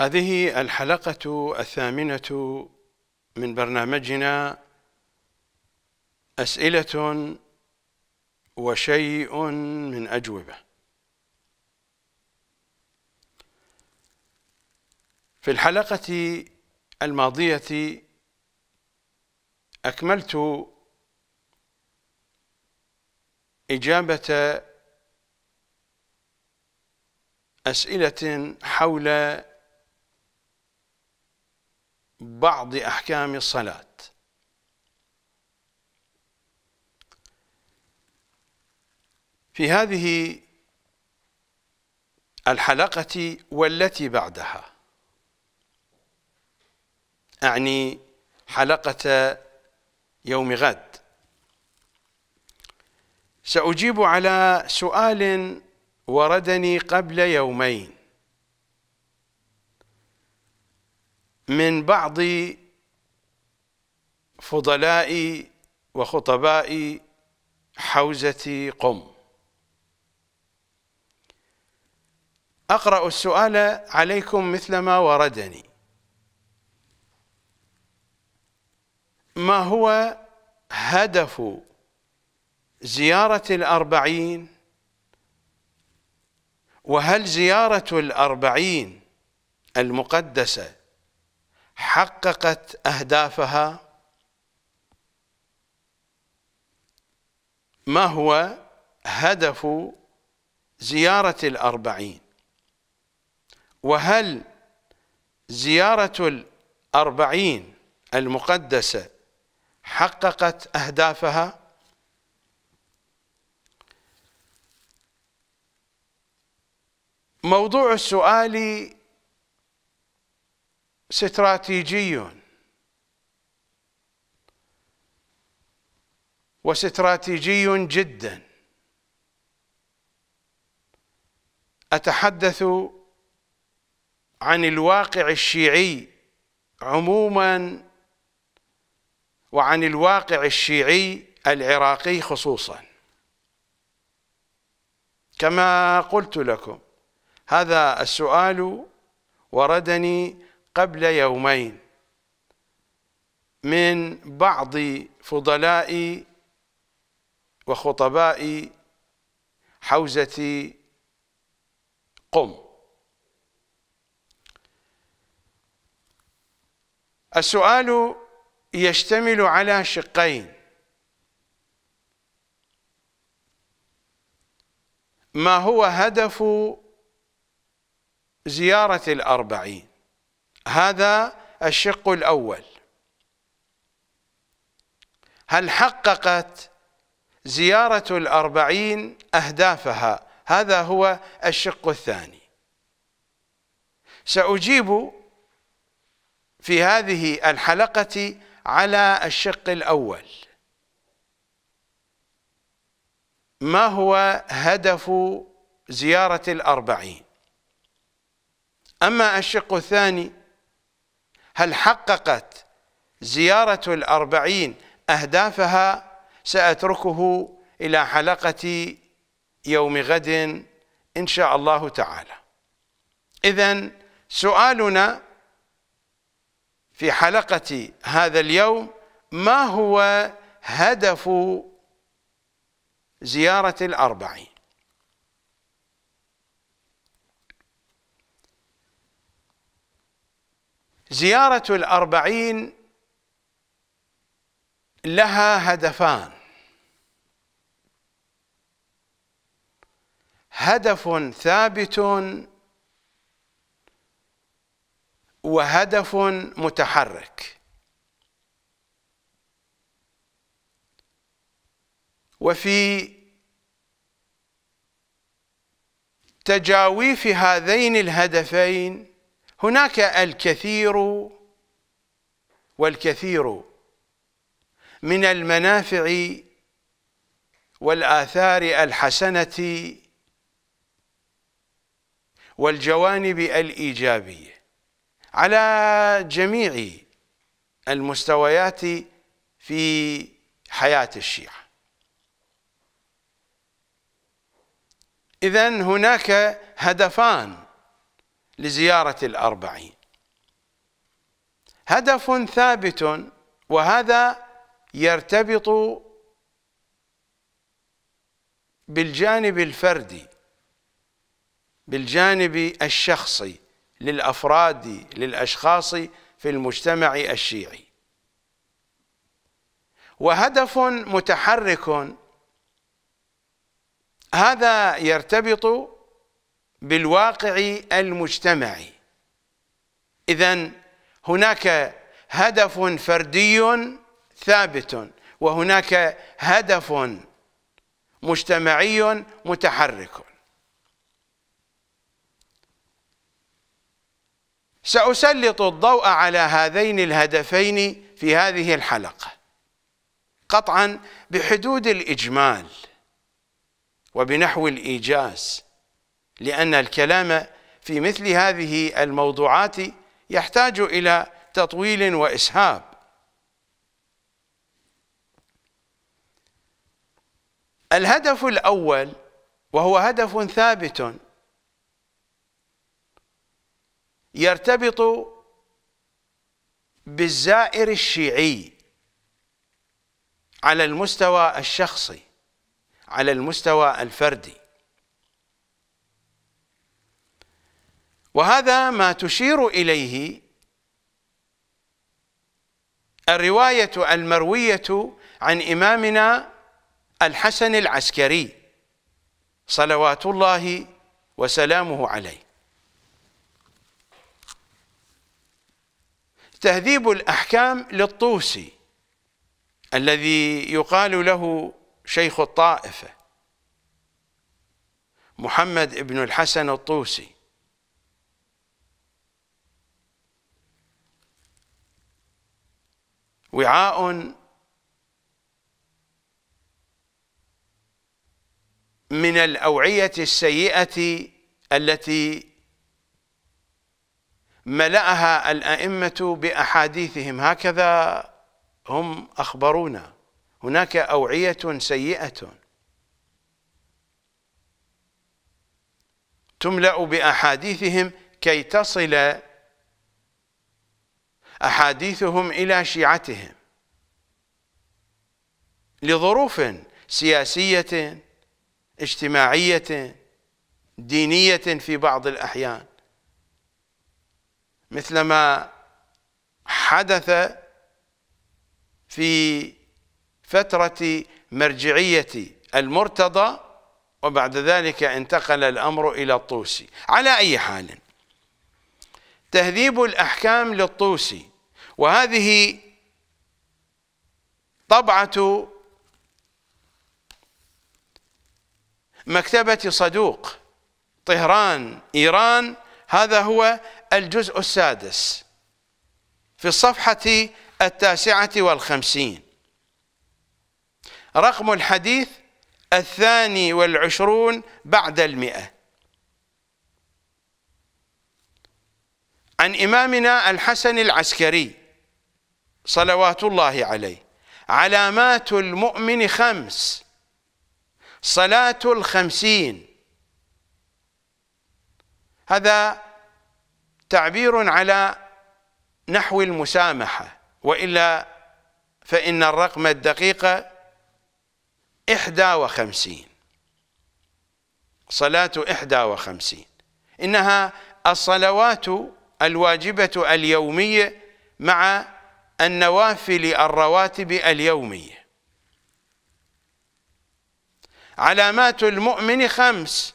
هذه الحلقة الثامنة من برنامجنا أسئلة وشيء من أجوبة في الحلقة الماضية أكملت إجابة أسئلة حول بعض أحكام الصلاة في هذه الحلقة والتي بعدها أعني حلقة يوم غد سأجيب على سؤال وردني قبل يومين من بعض فضلاء وخطباء حوزة قم أقرأ السؤال عليكم مثل ما وردني ما هو هدف زيارة الأربعين وهل زيارة الأربعين المقدسة حققت اهدافها ما هو هدف زياره الاربعين وهل زياره الاربعين المقدسه حققت اهدافها موضوع السؤال استراتيجي واستراتيجي جدا اتحدث عن الواقع الشيعي عموما وعن الواقع الشيعي العراقي خصوصا كما قلت لكم هذا السؤال وردني قبل يومين من بعض فضلاء وخطباء حوزة قم السؤال يشتمل على شقين ما هو هدف زيارة الأربعين هذا الشق الأول هل حققت زيارة الأربعين أهدافها هذا هو الشق الثاني سأجيب في هذه الحلقة على الشق الأول ما هو هدف زيارة الأربعين أما الشق الثاني هل حققت زيارة الأربعين أهدافها سأتركه إلى حلقة يوم غد إن شاء الله تعالى إذا سؤالنا في حلقة هذا اليوم ما هو هدف زيارة الأربعين زيارة الأربعين لها هدفان هدف ثابت وهدف متحرك وفي تجاويف هذين الهدفين هناك الكثير والكثير من المنافع والآثار الحسنة والجوانب الإيجابية على جميع المستويات في حياة الشيعة إذن هناك هدفان لزيارة الأربعين هدف ثابت وهذا يرتبط بالجانب الفردي بالجانب الشخصي للأفراد للأشخاص في المجتمع الشيعي وهدف متحرك هذا يرتبط بالواقع المجتمعي إذا هناك هدف فردي ثابت وهناك هدف مجتمعي متحرك سأسلط الضوء على هذين الهدفين في هذه الحلقة قطعا بحدود الإجمال وبنحو الإيجاز لأن الكلام في مثل هذه الموضوعات يحتاج إلى تطويل وإسهاب الهدف الأول وهو هدف ثابت يرتبط بالزائر الشيعي على المستوى الشخصي على المستوى الفردي وهذا ما تشير اليه الروايه المرويه عن امامنا الحسن العسكري صلوات الله وسلامه عليه تهذيب الاحكام للطوسي الذي يقال له شيخ الطائفه محمد بن الحسن الطوسي وعاء من الأوعية السيئة التي ملأها الأئمة بأحاديثهم هكذا هم أخبرونا هناك أوعية سيئة تملأ بأحاديثهم كي تصل أحاديثهم إلى شيعتهم لظروف سياسية اجتماعية دينية في بعض الأحيان مثلما حدث في فترة مرجعية المرتضى وبعد ذلك انتقل الأمر إلى الطوسي على أي حال تهذيب الأحكام للطوسي وهذه طبعة مكتبة صدوق طهران إيران هذا هو الجزء السادس في الصفحة التاسعة والخمسين رقم الحديث الثاني والعشرون بعد المئة عن إمامنا الحسن العسكري صلوات الله عليه علامات المؤمن خمس صلاة الخمسين هذا تعبير على نحو المسامحة وإلا فإن الرقم الدقيق إحدى وخمسين صلاة إحدى وخمسين إنها الصلوات الواجبة اليومية مع النوافل الرواتب اليومية علامات المؤمن خمس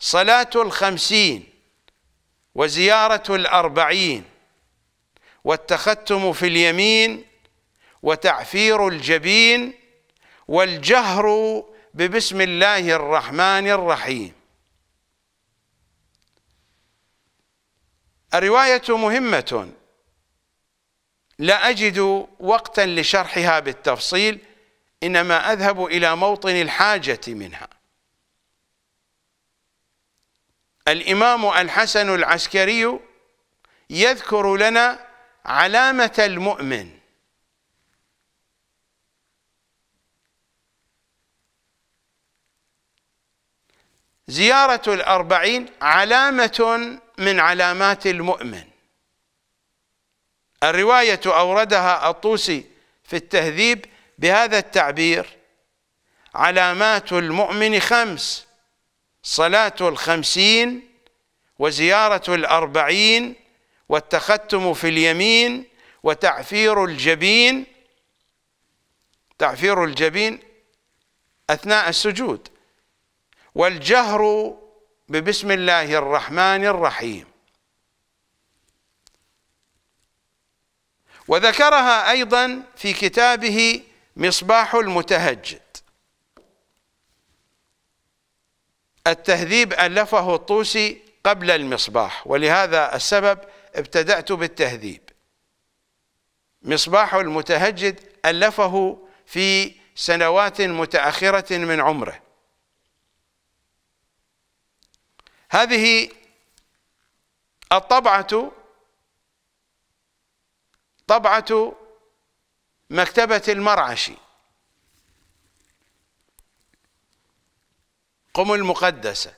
صلاة الخمسين وزيارة الأربعين والتختم في اليمين وتعفير الجبين والجهر ببسم الله الرحمن الرحيم الرواية مهمة لا أجد وقتا لشرحها بالتفصيل إنما أذهب إلى موطن الحاجة منها الإمام الحسن العسكري يذكر لنا علامة المؤمن زيارة الأربعين علامة من علامات المؤمن الرواية أوردها الطوسي في التهذيب بهذا التعبير علامات المؤمن خمس صلاة الخمسين وزيارة الأربعين والتختم في اليمين وتعفير الجبين تعفير الجبين أثناء السجود والجهر ببسم الله الرحمن الرحيم وذكرها أيضا في كتابه مصباح المتهجد التهذيب ألفه الطوسي قبل المصباح ولهذا السبب ابتدأت بالتهذيب مصباح المتهجد ألفه في سنوات متأخرة من عمره هذه الطبعة طبعة مكتبة المرعشي قم المقدسة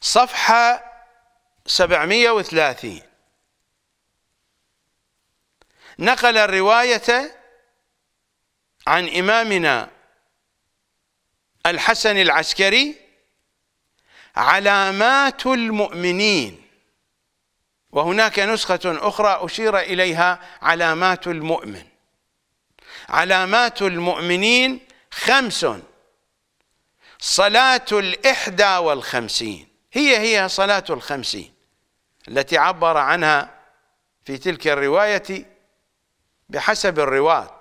صفحة 730 نقل الرواية عن إمامنا الحسن العسكري علامات المؤمنين وهناك نسخة أخرى أشير إليها علامات المؤمن علامات المؤمنين خمس صلاة الإحدى والخمسين هي هي صلاة الخمسين التي عبر عنها في تلك الرواية بحسب الرواة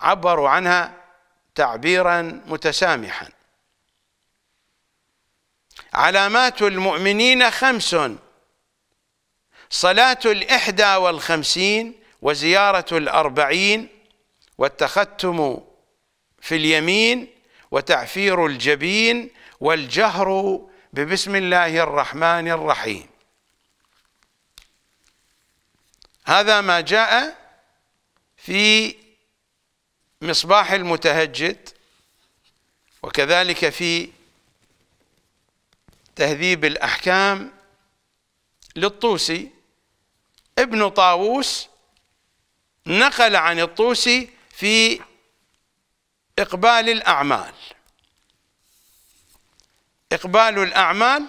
عبروا عنها تعبيرا متسامحا علامات المؤمنين خمس صلاة الإحدى والخمسين وزيارة الأربعين والتختم في اليمين وتعفير الجبين والجهر ببسم الله الرحمن الرحيم هذا ما جاء في مصباح المتهجد وكذلك في تهذيب الأحكام للطوسي ابن طاووس نقل عن الطوسي في إقبال الأعمال إقبال الأعمال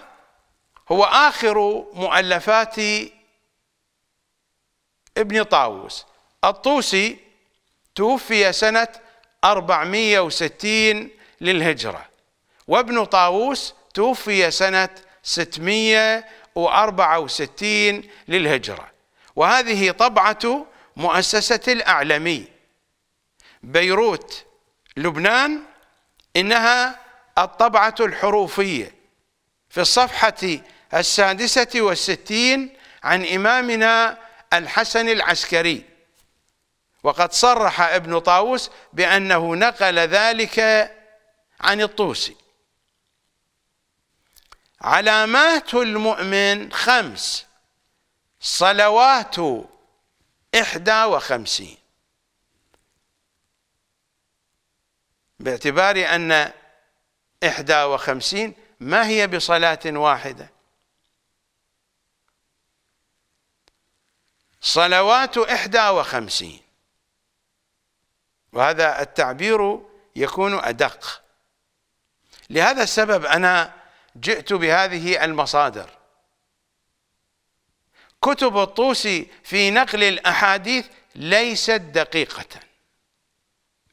هو آخر مؤلفات ابن طاووس الطوسي توفي سنة 460 للهجرة وابن طاووس توفي سنة 664 للهجرة وهذه طبعة مؤسسة الأعلمي بيروت لبنان إنها الطبعة الحروفية في الصفحة السادسة والستين عن إمامنا الحسن العسكري وقد صرح ابن طاووس بأنه نقل ذلك عن الطوسي علامات المؤمن خمس صلوات إحدى وخمسين باعتبار أن إحدى وخمسين ما هي بصلاة واحدة صلوات إحدى وخمسين وهذا التعبير يكون أدق لهذا السبب أنا جئت بهذه المصادر كتب الطوسي في نقل الأحاديث ليست دقيقة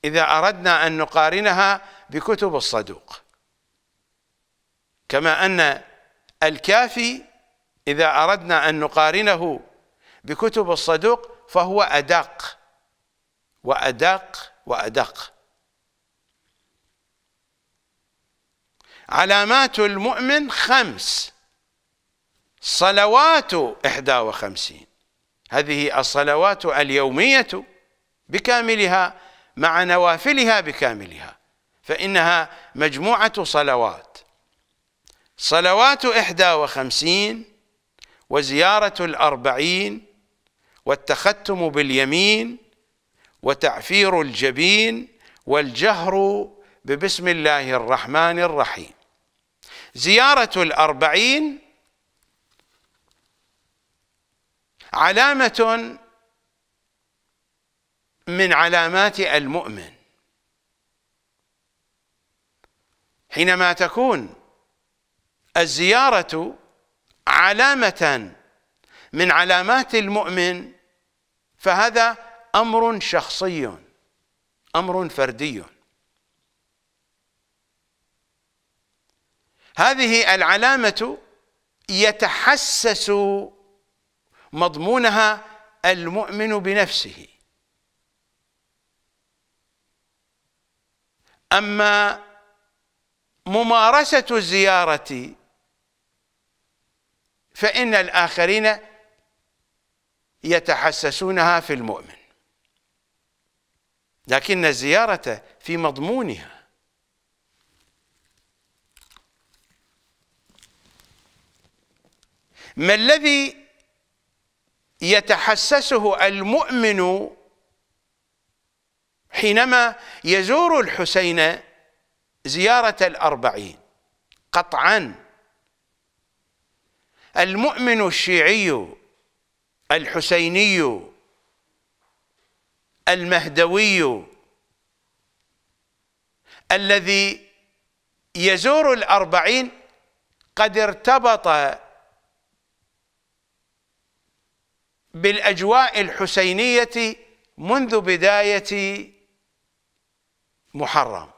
إذا أردنا أن نقارنها بكتب الصدوق كما أن الكافي إذا أردنا أن نقارنه بكتب الصدوق فهو أدق وأدق وأدق علامات المؤمن خمس صلوات إحدى وخمسين هذه الصلوات اليومية بكاملها مع نوافلها بكاملها فإنها مجموعة صلوات صلوات إحدى وخمسين وزيارة الأربعين والتختم باليمين وتعفير الجبين والجهر ببسم الله الرحمن الرحيم زيارة الأربعين علامة من علامات المؤمن حينما تكون الزيارة علامة من علامات المؤمن فهذا أمر شخصي أمر فردي هذه العلامة يتحسس مضمونها المؤمن بنفسه أما ممارسة الزيارة فإن الآخرين يتحسسونها في المؤمن لكن الزيارة في مضمونها ما الذي يتحسسه المؤمن حينما يزور الحسين زيارة الأربعين قطعا المؤمن الشيعي الحسيني المهدوي الذي يزور الأربعين قد ارتبط بالاجواء الحسينيه منذ بدايه محرم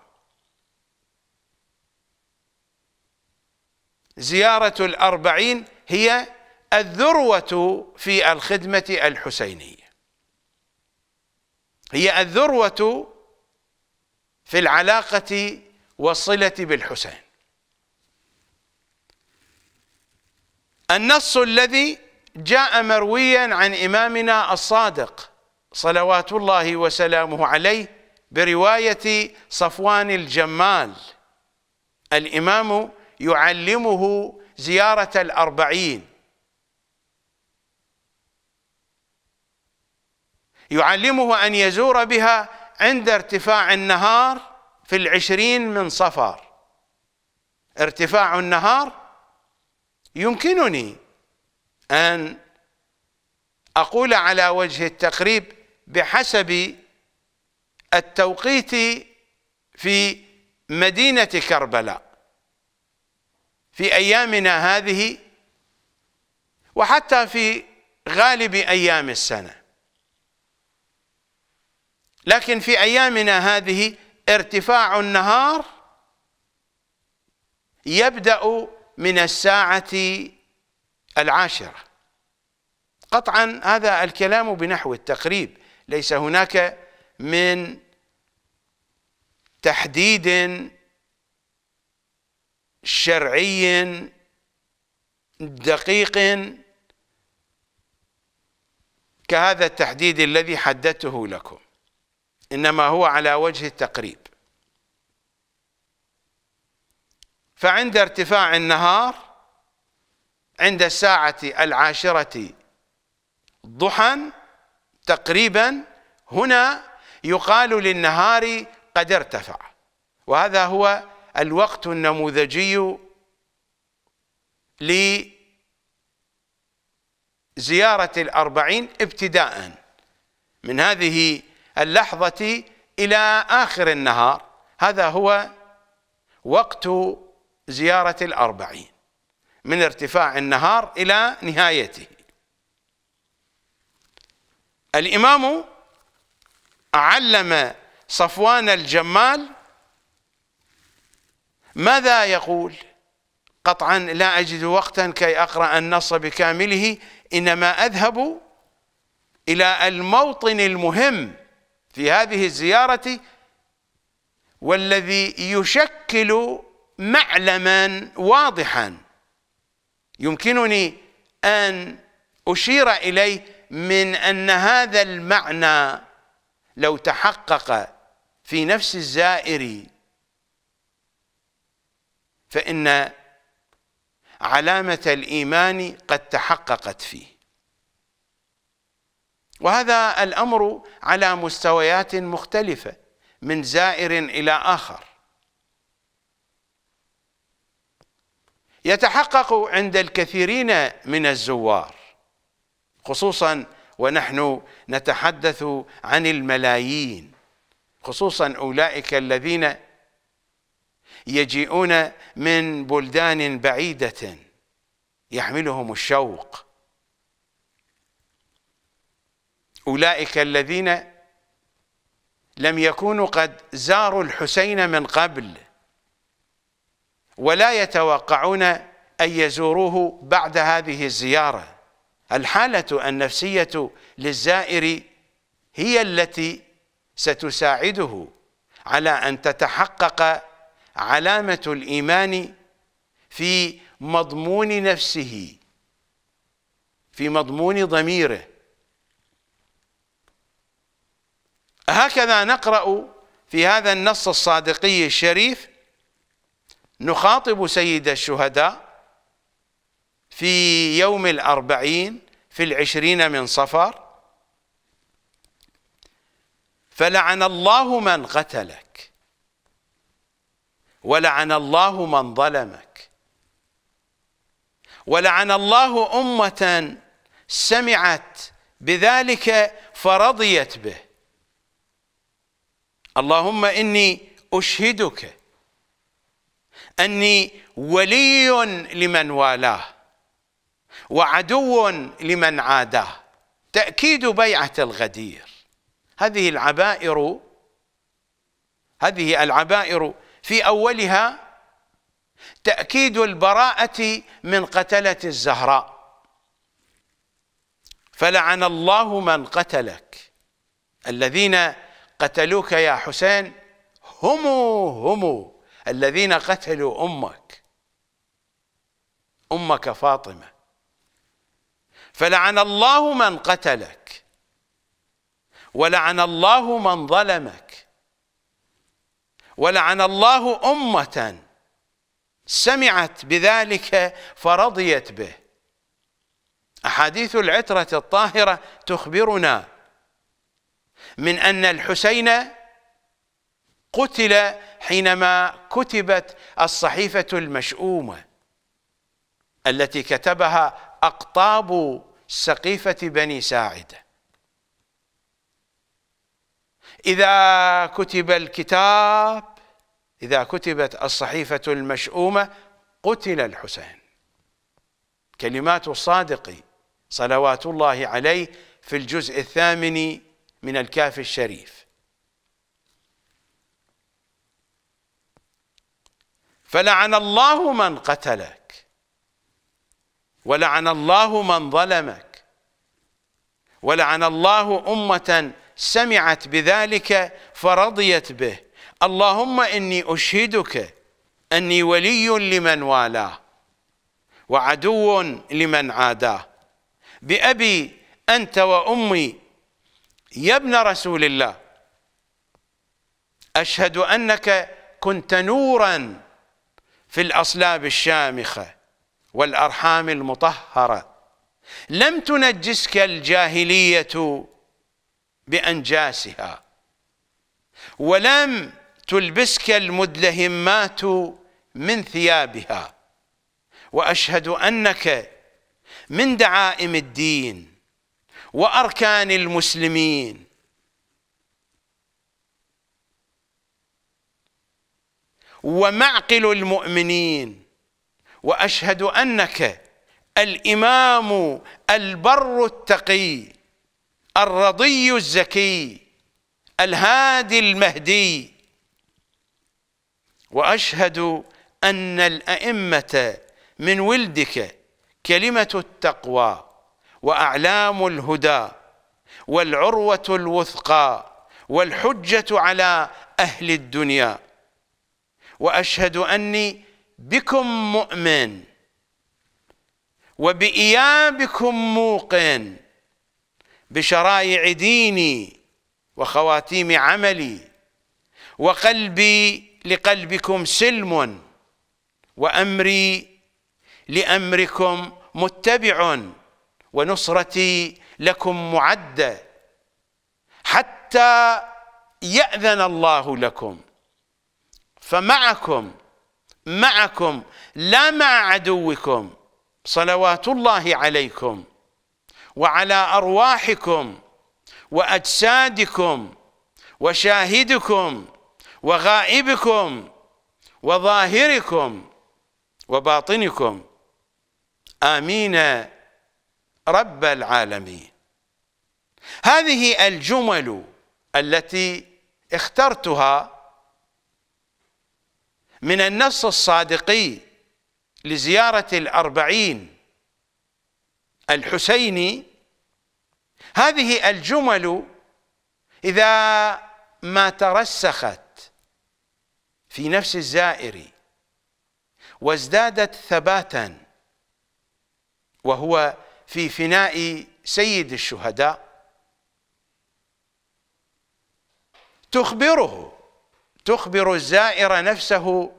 زياره الاربعين هي الذروه في الخدمه الحسينيه هي الذروه في العلاقه والصله بالحسين النص الذي جاء مرويا عن إمامنا الصادق صلوات الله وسلامه عليه برواية صفوان الجمال الإمام يعلمه زيارة الأربعين يعلمه أن يزور بها عند ارتفاع النهار في العشرين من صفر ارتفاع النهار يمكنني أن أقول على وجه التقريب بحسب التوقيت في مدينة كربلاء في أيامنا هذه وحتى في غالب أيام السنة لكن في أيامنا هذه ارتفاع النهار يبدأ من الساعة العاشرة قطعا هذا الكلام بنحو التقريب ليس هناك من تحديد شرعي دقيق كهذا التحديد الذي حددته لكم إنما هو على وجه التقريب فعند ارتفاع النهار عند الساعة العاشرة ضحى تقريبا هنا يقال للنهار قد ارتفع وهذا هو الوقت النموذجي لزيارة الأربعين ابتداء من هذه اللحظة إلى آخر النهار هذا هو وقت زيارة الأربعين من ارتفاع النهار إلى نهايته الإمام علم صفوان الجمال ماذا يقول قطعا لا أجد وقتا كي أقرأ النص بكامله إنما أذهب إلى الموطن المهم في هذه الزيارة والذي يشكل معلما واضحا يمكنني ان اشير اليه من ان هذا المعنى لو تحقق في نفس الزائر فان علامه الايمان قد تحققت فيه وهذا الامر على مستويات مختلفه من زائر الى اخر يتحقق عند الكثيرين من الزوار خصوصا ونحن نتحدث عن الملايين خصوصا أولئك الذين يجيئون من بلدان بعيدة يحملهم الشوق أولئك الذين لم يكونوا قد زاروا الحسين من قبل ولا يتوقعون أن يزوروه بعد هذه الزيارة الحالة النفسية للزائر هي التي ستساعده على أن تتحقق علامة الإيمان في مضمون نفسه في مضمون ضميره هكذا نقرأ في هذا النص الصادقي الشريف نخاطب سيد الشهداء في يوم الأربعين في العشرين من صفر فلعن الله من قتلك ولعن الله من ظلمك ولعن الله أمة سمعت بذلك فرضيت به اللهم إني أشهدك اني ولي لمن والاه وعدو لمن عاداه تاكيد بيعه الغدير هذه العبائر هذه العبائر في اولها تاكيد البراءه من قتله الزهراء فلعن الله من قتلك الذين قتلوك يا حسين هم هم الذين قتلوا امك امك فاطمه فلعن الله من قتلك ولعن الله من ظلمك ولعن الله امه سمعت بذلك فرضيت به احاديث العتره الطاهره تخبرنا من ان الحسين قتل حينما كتبت الصحيفة المشؤومة التي كتبها أقطاب سقيفة بني ساعدة إذا كتب الكتاب إذا كتبت الصحيفة المشؤومة قتل الحسين كلمات الصادق صلوات الله عليه في الجزء الثامن من الكاف الشريف فلعن الله من قتلك ولعن الله من ظلمك ولعن الله أمة سمعت بذلك فرضيت به اللهم إني أشهدك أني ولي لمن والاه وعدو لمن عاداه بأبي أنت وأمي يا ابن رسول الله أشهد أنك كنت نوراً في الأصلاب الشامخة والأرحام المطهرة لم تنجسك الجاهلية بأنجاسها ولم تلبسك المدلهمات من ثيابها وأشهد أنك من دعائم الدين وأركان المسلمين ومعقل المؤمنين واشهد انك الامام البر التقي الرضي الزكي الهادي المهدي واشهد ان الائمه من ولدك كلمه التقوى واعلام الهدى والعروه الوثقى والحجه على اهل الدنيا واشهد اني بكم مؤمن وبايابكم موقن بشرائع ديني وخواتيم عملي وقلبي لقلبكم سلم وامري لامركم متبع ونصرتي لكم معده حتى ياذن الله لكم فمعكم معكم لا مع عدوكم صلوات الله عليكم وعلى أرواحكم وأجسادكم وشاهدكم وغائبكم وظاهركم وباطنكم آمين رب العالمين هذه الجمل التي اخترتها من النص الصادقي لزيارة الأربعين الحسيني هذه الجمل إذا ما ترسخت في نفس الزائر وازدادت ثباتا وهو في فناء سيد الشهداء تخبره تخبر الزائر نفسه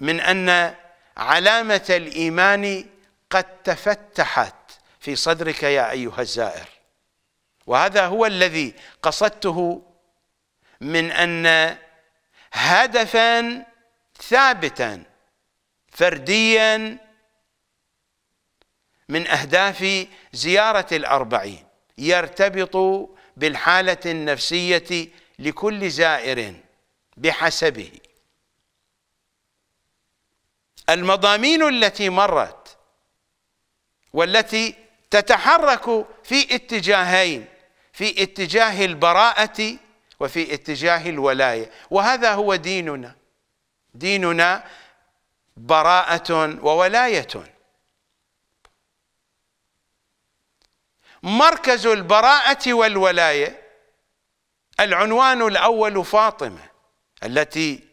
من ان علامه الايمان قد تفتحت في صدرك يا ايها الزائر وهذا هو الذي قصدته من ان هدفا ثابتا فرديا من اهداف زياره الاربعين يرتبط بالحاله النفسيه لكل زائر بحسبه المضامين التي مرت والتي تتحرك في اتجاهين في اتجاه البراءة وفي اتجاه الولاية وهذا هو ديننا ديننا براءة وولاية مركز البراءة والولاية العنوان الأول فاطمة التي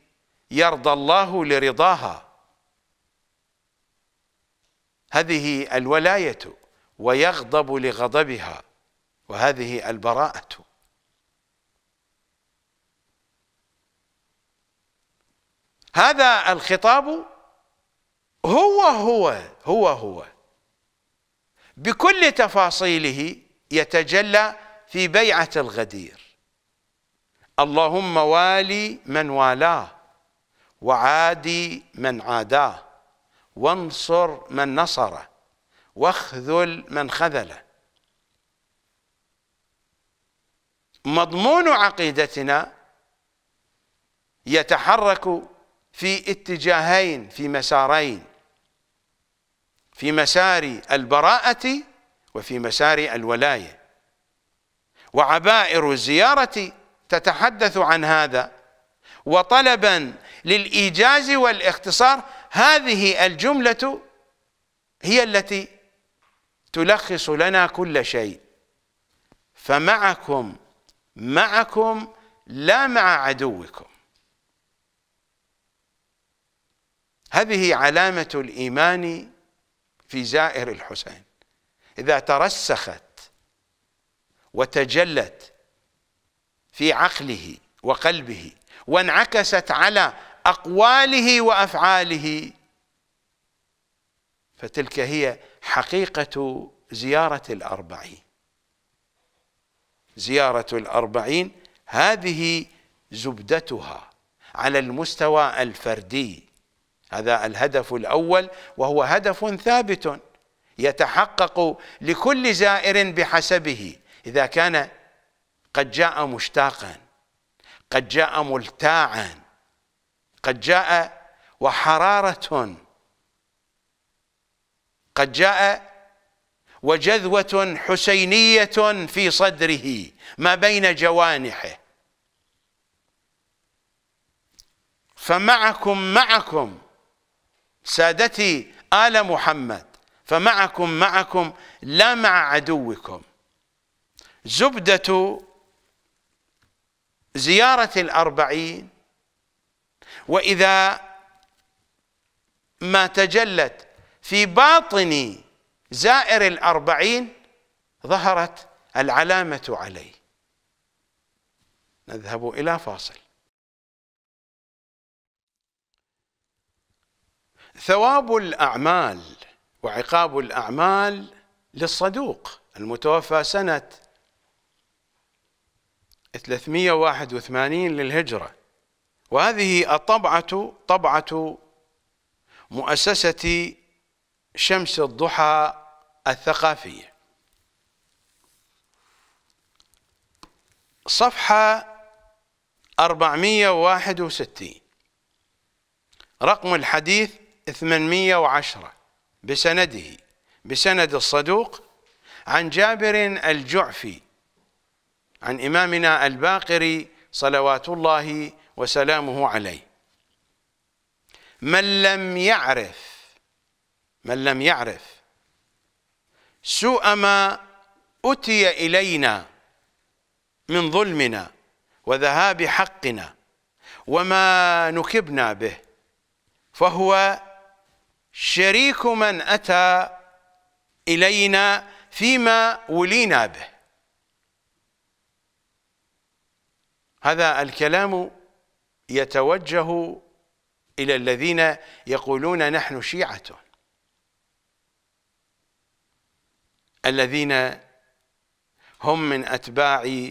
يرضى الله لرضاها هذه الولاية ويغضب لغضبها وهذه البراءة هذا الخطاب هو هو هو هو بكل تفاصيله يتجلى في بيعة الغدير اللهم والي من والاه وعادي من عاداه وانصر من نصره واخذل من خذله مضمون عقيدتنا يتحرك في اتجاهين في مسارين في مسار البراءة وفي مسار الولاية وعبائر الزيارة تتحدث عن هذا وطلبا للإيجاز والاختصار هذه الجملة هي التي تلخص لنا كل شيء فمعكم معكم لا مع عدوكم هذه علامة الإيمان في زائر الحسين إذا ترسخت وتجلت في عقله وقلبه وانعكست على اقواله وافعاله فتلك هي حقيقه زياره الاربعين زياره الاربعين هذه زبدتها على المستوى الفردي هذا الهدف الاول وهو هدف ثابت يتحقق لكل زائر بحسبه اذا كان قد جاء مشتاقا قد جاء ملتاعا قد جاء وحرارة قد جاء وجذوة حسينية في صدره ما بين جوانحه فمعكم معكم سادتي آل محمد فمعكم معكم لا مع عدوكم زبدة زيارة الأربعين وإذا ما تجلت في باطن زائر الأربعين ظهرت العلامة عليه نذهب إلى فاصل ثواب الأعمال وعقاب الأعمال للصدوق المتوفى سنة 381 للهجرة وهذه الطبعة طبعة مؤسسة شمس الضحى الثقافية صفحة 461 رقم الحديث 810 بسنده بسند الصدوق عن جابر الجعفي عن إمامنا الباقري صلوات الله وسلامه عليه من لم يعرف من لم يعرف سوء ما أتي إلينا من ظلمنا وذهاب حقنا وما نكبنا به فهو شريك من أتى إلينا فيما ولينا به هذا الكلام يتوجه إلى الذين يقولون نحن شيعة الذين هم من أتباع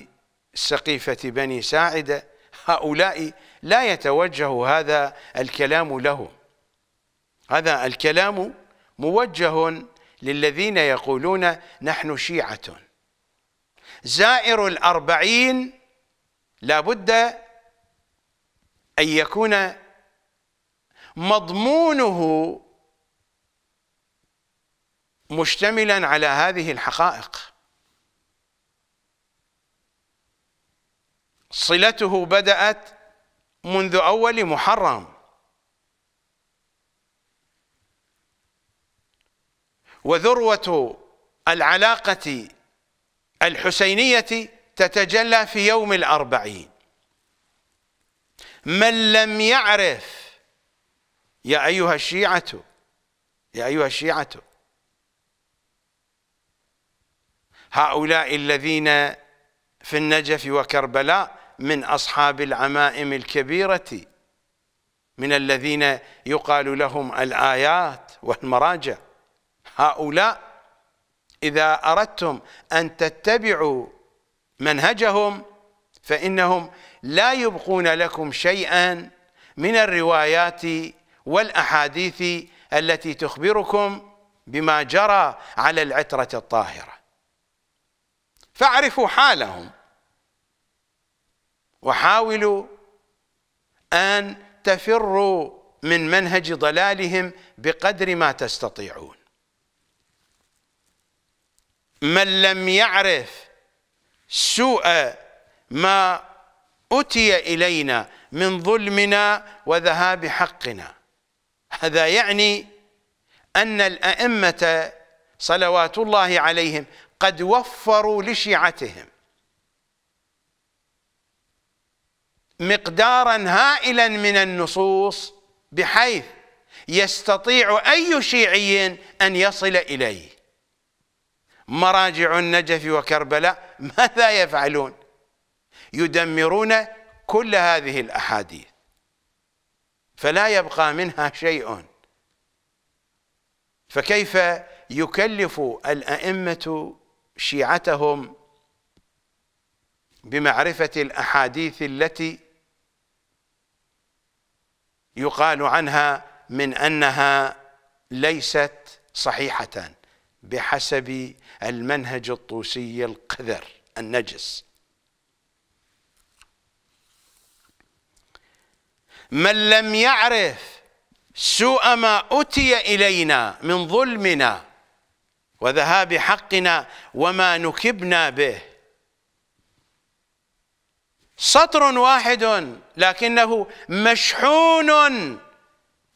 سقيفة بني ساعدة هؤلاء لا يتوجه هذا الكلام له هذا الكلام موجه للذين يقولون نحن شيعة زائر الأربعين لابد أن يكون مضمونه مشتملا على هذه الحقائق صلته بدأت منذ أول محرم وذروة العلاقة الحسينية تتجلى في يوم الأربعين من لم يعرف يا أيها الشيعة يا أيها الشيعة هؤلاء الذين في النجف وكربلاء من أصحاب العمائم الكبيرة من الذين يقال لهم الآيات والمراجع هؤلاء إذا أردتم أن تتبعوا منهجهم فإنهم لا يبقون لكم شيئا من الروايات والاحاديث التي تخبركم بما جرى على العتره الطاهره فاعرفوا حالهم وحاولوا ان تفروا من منهج ضلالهم بقدر ما تستطيعون من لم يعرف سوء ما أتي إلينا من ظلمنا وذهاب حقنا هذا يعني أن الأئمة صلوات الله عليهم قد وفروا لشيعتهم مقدارا هائلا من النصوص بحيث يستطيع أي شيعي أن يصل إليه مراجع النجف وكربلاء ماذا يفعلون يدمرون كل هذه الأحاديث فلا يبقى منها شيء فكيف يكلف الأئمة شيعتهم بمعرفة الأحاديث التي يقال عنها من أنها ليست صحيحة بحسب المنهج الطوسي القذر النجس من لم يعرف سوء ما أتي إلينا من ظلمنا وذهاب حقنا وما نكبنا به سطر واحد لكنه مشحون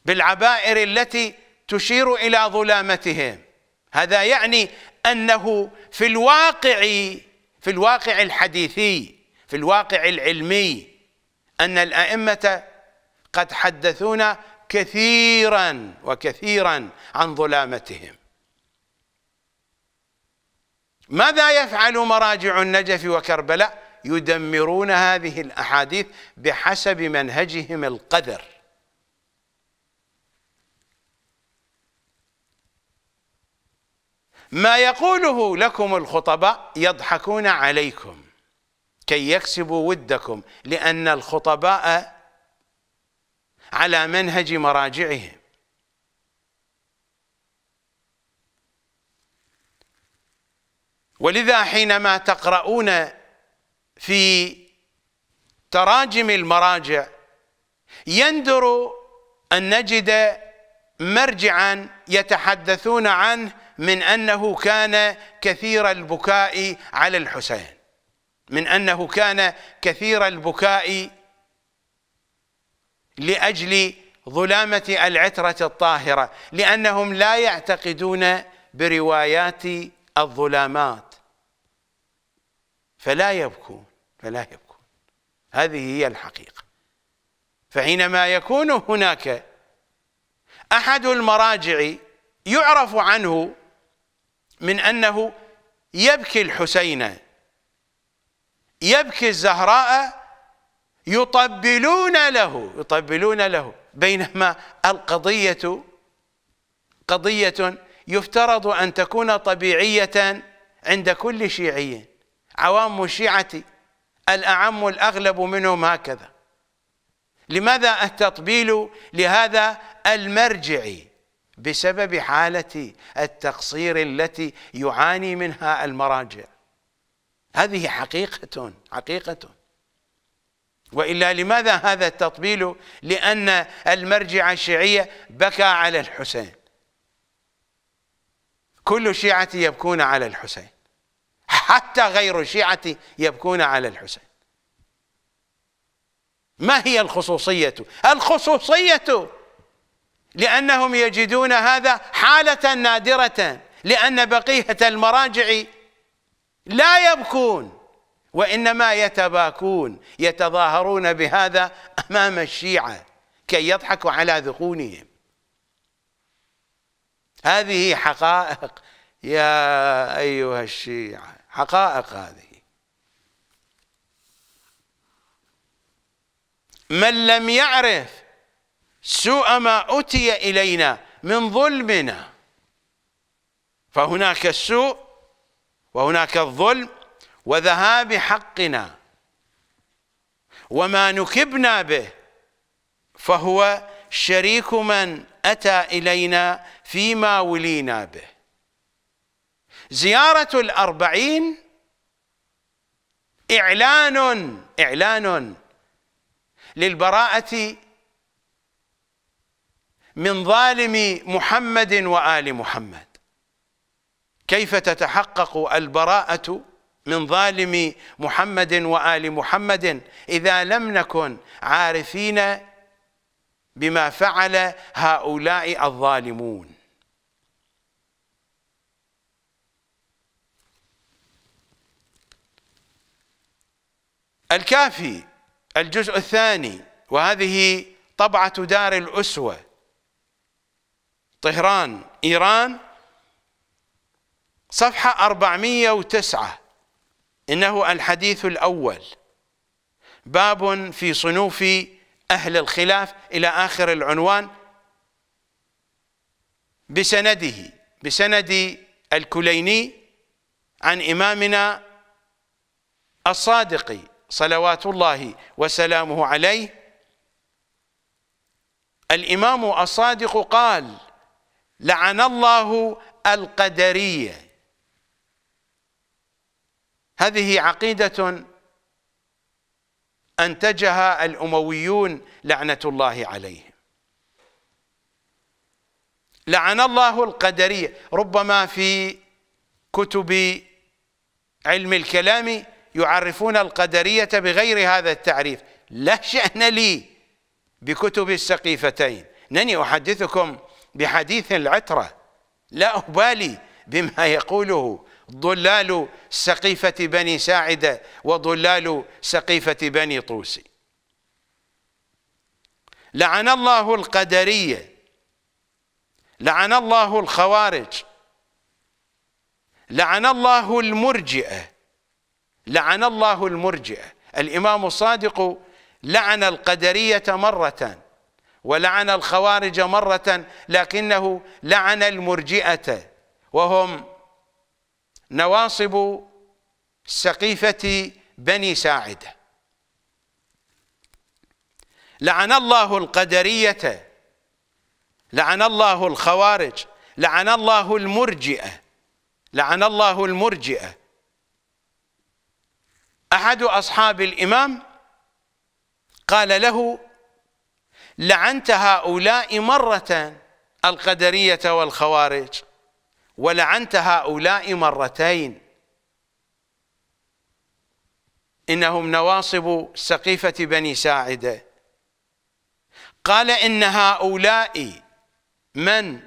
بالعبائر التي تشير إلى ظلامتهم هذا يعني أنه في الواقع في الواقع الحديثي في الواقع العلمي أن الأئمة قد حدثونا كثيرا وكثيرا عن ظلامتهم ماذا يفعل مراجع النجف وكربلاء يدمرون هذه الأحاديث بحسب منهجهم القذر ما يقوله لكم الخطباء يضحكون عليكم كي يكسبوا ودكم لأن الخطباء على منهج مراجعهم ولذا حينما تقرؤون في تراجم المراجع يندر أن نجد مرجعا يتحدثون عنه من أنه كان كثير البكاء على الحسين من أنه كان كثير البكاء لأجل ظلامة العترة الطاهرة لأنهم لا يعتقدون بروايات الظلامات فلا يبكون فلا يبكون هذه هي الحقيقة فحينما يكون هناك أحد المراجع يعرف عنه من أنه يبكي الحسين يبكي الزهراء يطبلون له يطبلون له بينما القضية قضية يفترض أن تكون طبيعية عند كل شيعي عوام الشيعة الأعم الأغلب منهم هكذا لماذا التطبيل لهذا المرجع بسبب حالة التقصير التي يعاني منها المراجع هذه حقيقة حقيقة وإلا لماذا هذا التطبيل لأن المرجع الشيعية بكى على الحسين كل شيعه يبكون على الحسين حتى غير الشيعة يبكون على الحسين ما هي الخصوصية الخصوصية لأنهم يجدون هذا حالة نادرة لأن بقية المراجع لا يبكون وإنما يتباكون يتظاهرون بهذا أمام الشيعة كي يضحكوا على ذقونهم هذه حقائق يا أيها الشيعة حقائق هذه من لم يعرف سوء ما أتي إلينا من ظلمنا فهناك السوء وهناك الظلم وذهاب حقنا وما نكبنا به فهو شريك من أتى إلينا فيما ولينا به زيارة الأربعين إعلان إعلان للبراءة من ظالم محمد وآل محمد كيف تتحقق البراءة من ظالم محمد وآل محمد إذا لم نكن عارفين بما فعل هؤلاء الظالمون الكافي الجزء الثاني وهذه طبعة دار الأسوة طهران إيران صفحة 409 إنه الحديث الأول باب في صنوف أهل الخلاف إلى آخر العنوان بسنده بسند الكليني عن إمامنا الصادق صلوات الله وسلامه عليه الإمام الصادق قال لعن الله القدريه هذه عقيدة أنتجها الأمويون لعنة الله عليهم لعن الله القدرية ربما في كتب علم الكلام يعرفون القدرية بغير هذا التعريف لا شأن لي بكتب السقيفتين إنني أحدثكم بحديث العترة لا أبالي بما يقوله ضلال سقيفة بني ساعدة وضلال سقيفة بني طوسي لعن الله القدرية لعن الله الخوارج لعن الله المرجئة لعن الله المرجئة الإمام الصادق لعن القدرية مرة ولعن الخوارج مرة لكنه لعن المرجئة وهم نواصب سقيفة بني ساعدة لعن الله القدرية لعن الله الخوارج لعن الله المرجئة لعن الله المرجئة أحد أصحاب الإمام قال له لعنت هؤلاء مرة القدرية والخوارج ولعنت هؤلاء مرتين إنهم نواصب سقيفة بني ساعدة قال إن هؤلاء من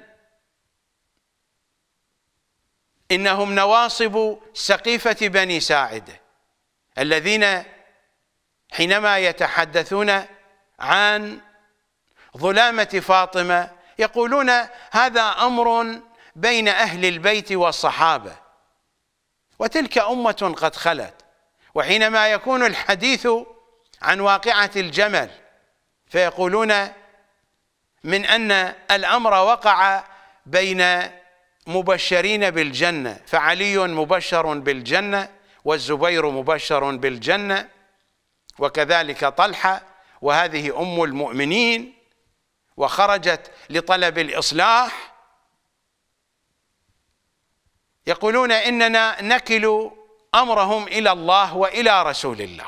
إنهم نواصب سقيفة بني ساعدة الذين حينما يتحدثون عن ظلامة فاطمة يقولون هذا أمر بين أهل البيت والصحابة وتلك أمة قد خلت وحينما يكون الحديث عن واقعة الجمل فيقولون من أن الأمر وقع بين مبشرين بالجنة فعلي مبشر بالجنة والزبير مبشر بالجنة وكذلك طلحة وهذه أم المؤمنين وخرجت لطلب الإصلاح يقولون اننا نكل امرهم الى الله والى رسول الله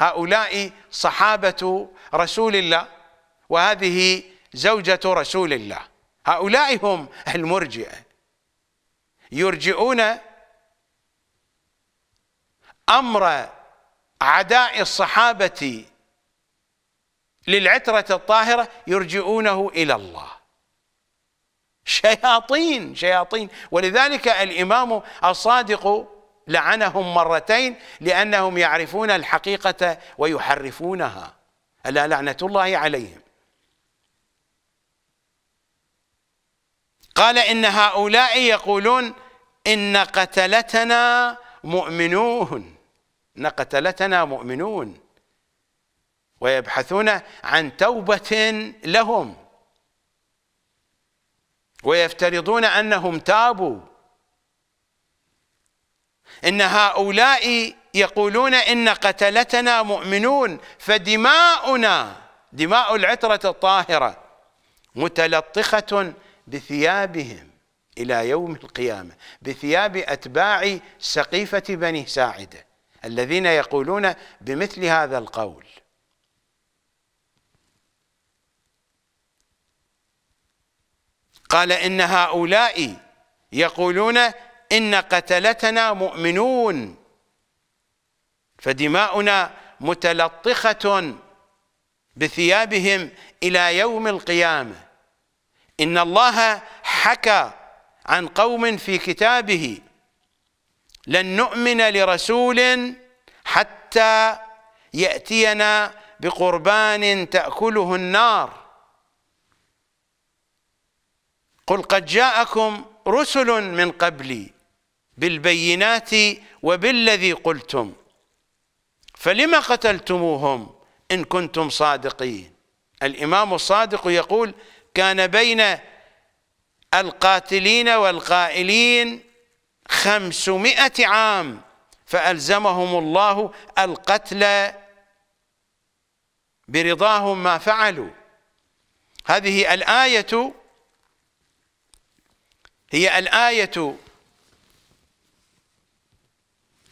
هؤلاء صحابه رسول الله وهذه زوجه رسول الله هؤلاء هم المرجئه يرجئون امر عداء الصحابه للعتره الطاهره يرجئونه الى الله شياطين شياطين ولذلك الإمام الصادق لعنهم مرتين لأنهم يعرفون الحقيقة ويحرفونها ألا لعنة الله عليهم قال إن هؤلاء يقولون إن قتلتنا مؤمنون إن قتلتنا مؤمنون ويبحثون عن توبة لهم ويفترضون أنهم تابوا إن هؤلاء يقولون إن قتلتنا مؤمنون فدماؤنا دماء العترة الطاهرة متلطخة بثيابهم إلى يوم القيامة بثياب أتباع سقيفة بني ساعدة الذين يقولون بمثل هذا القول قال إن هؤلاء يقولون إن قتلتنا مؤمنون فدماؤنا متلطخة بثيابهم إلى يوم القيامة إن الله حكى عن قوم في كتابه لن نؤمن لرسول حتى يأتينا بقربان تأكله النار قل قد جاءكم رسل من قبلي بالبينات وبالذي قلتم فلما قتلتموهم إن كنتم صادقين الإمام الصادق يقول كان بين القاتلين والقائلين خمسمائة عام فألزمهم الله القتل برضاهم ما فعلوا هذه الآية هي الآية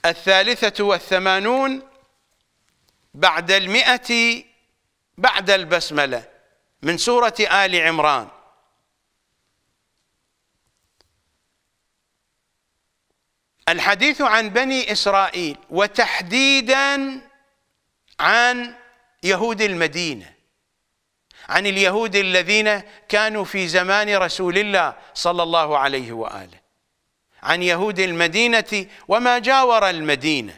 الثالثة والثمانون بعد المئة بعد البسملة من سورة آل عمران الحديث عن بني إسرائيل وتحديدا عن يهود المدينة عن اليهود الذين كانوا في زمان رسول الله صلى الله عليه واله عن يهود المدينه وما جاور المدينه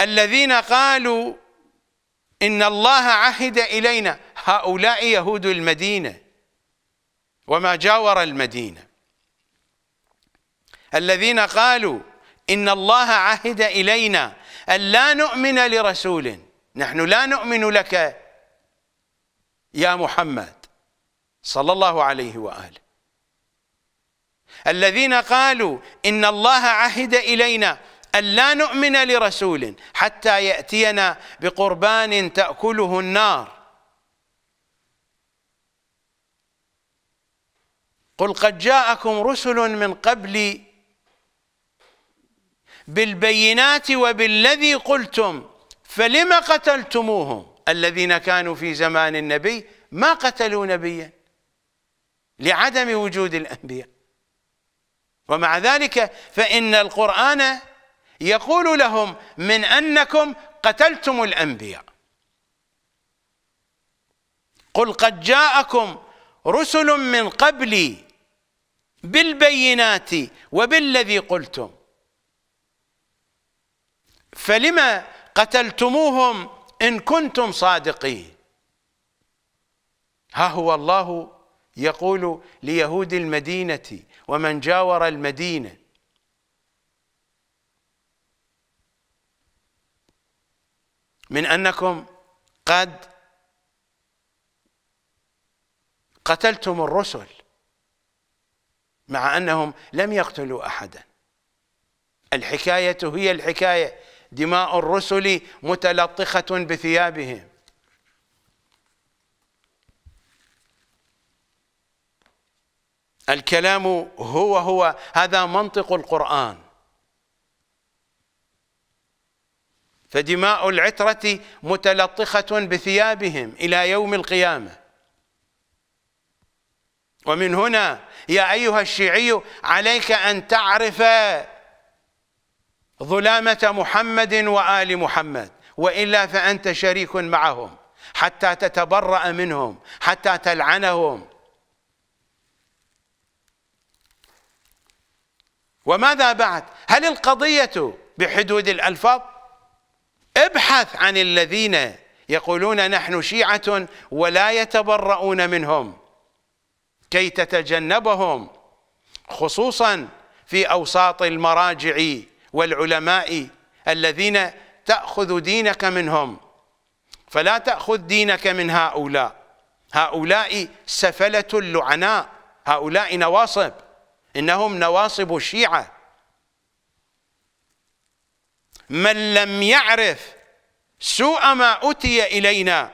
الذين قالوا ان الله عهد الينا هؤلاء يهود المدينه وما جاور المدينه الذين قالوا ان الله عهد الينا الا نؤمن لرسول نحن لا نؤمن لك يا محمد صلى الله عليه واله الذين قالوا ان الله عهد الينا ألا نؤمن لرسول حتى يأتينا بقربان تأكله النار قل قد جاءكم رسل من قبل بالبينات وبالذي قلتم فلما قتلتموهم الذين كانوا في زمان النبي ما قتلوا نبيا لعدم وجود الأنبياء ومع ذلك فإن القرآن يقول لهم من أنكم قتلتم الأنبياء قل قد جاءكم رسل من قبلي بالبينات وبالذي قلتم فلما قتلتموهم إن كنتم صادقين ها هو الله يقول ليهود المدينة ومن جاور المدينة من أنكم قد قتلتم الرسل مع أنهم لم يقتلوا أحدا الحكاية هي الحكاية دماء الرسل متلطخة بثيابهم الكلام هو هو هذا منطق القرآن فدماء العترة متلطخة بثيابهم إلى يوم القيامة ومن هنا يا أيها الشيعي عليك أن تعرف ظلامة محمد وآل محمد وإلا فأنت شريك معهم حتى تتبرأ منهم حتى تلعنهم وماذا بعد هل القضية بحدود الألفاظ ابحث عن الذين يقولون نحن شيعة ولا يتبرؤون منهم كي تتجنبهم خصوصا في أوساط المراجع والعلماء الذين تأخذ دينك منهم فلا تأخذ دينك من هؤلاء هؤلاء سفلة اللعناء هؤلاء نواصب إنهم نواصب الشيعة من لم يعرف سوء ما أتي إلينا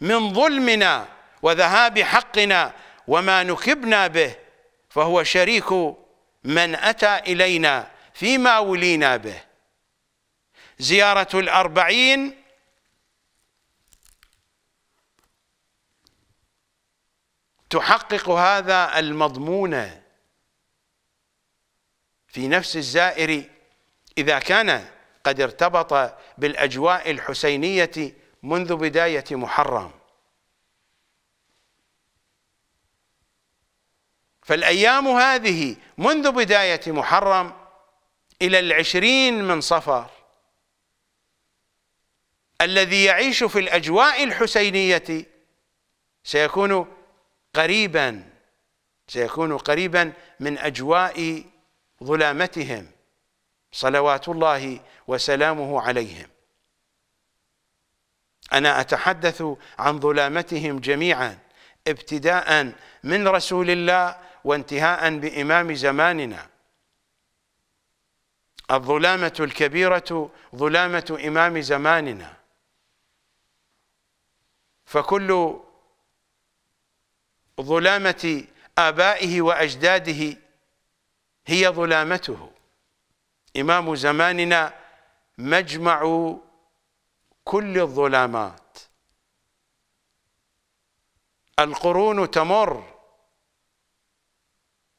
من ظلمنا وذهاب حقنا وما نكبنا به فهو شريك من أتى إلينا فيما ولينا به زيارة الأربعين تحقق هذا المضمون في نفس الزائر إذا كان قد ارتبط بالأجواء الحسينية منذ بداية محرم فالأيام هذه منذ بداية محرم إلى العشرين من صفر الذي يعيش في الأجواء الحسينية سيكون قريبا سيكون قريبا من أجواء ظلامتهم صلوات الله وسلامه عليهم أنا أتحدث عن ظلامتهم جميعا ابتداء من رسول الله وانتهاء بإمام زماننا الظلامة الكبيرة ظلامة إمام زماننا فكل ظلامة آبائه وأجداده هي ظلامته إمام زماننا مجمع كل الظلامات القرون تمر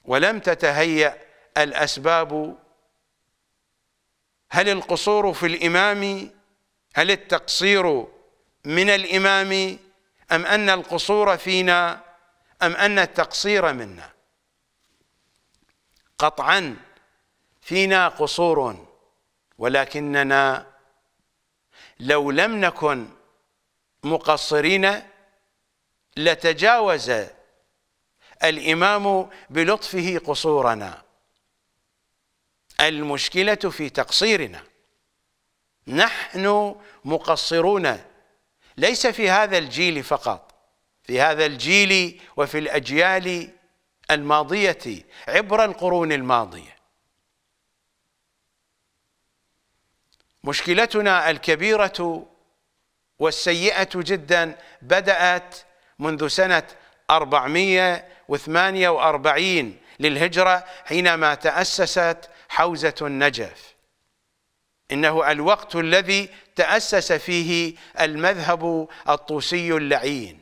ولم تتهيأ الأسباب هل القصور في الإمام هل التقصير من الإمام أم أن القصور فينا أم أن التقصير منا قطعا فينا قصور ولكننا لو لم نكن مقصرين لتجاوز الإمام بلطفه قصورنا المشكلة في تقصيرنا نحن مقصرون ليس في هذا الجيل فقط في هذا الجيل وفي الأجيال الماضية عبر القرون الماضية مشكلتنا الكبيرة والسيئة جدا بدأت منذ سنة 448 للهجرة حينما تأسست حوزة النجف إنه الوقت الذي تأسس فيه المذهب الطوسي اللعين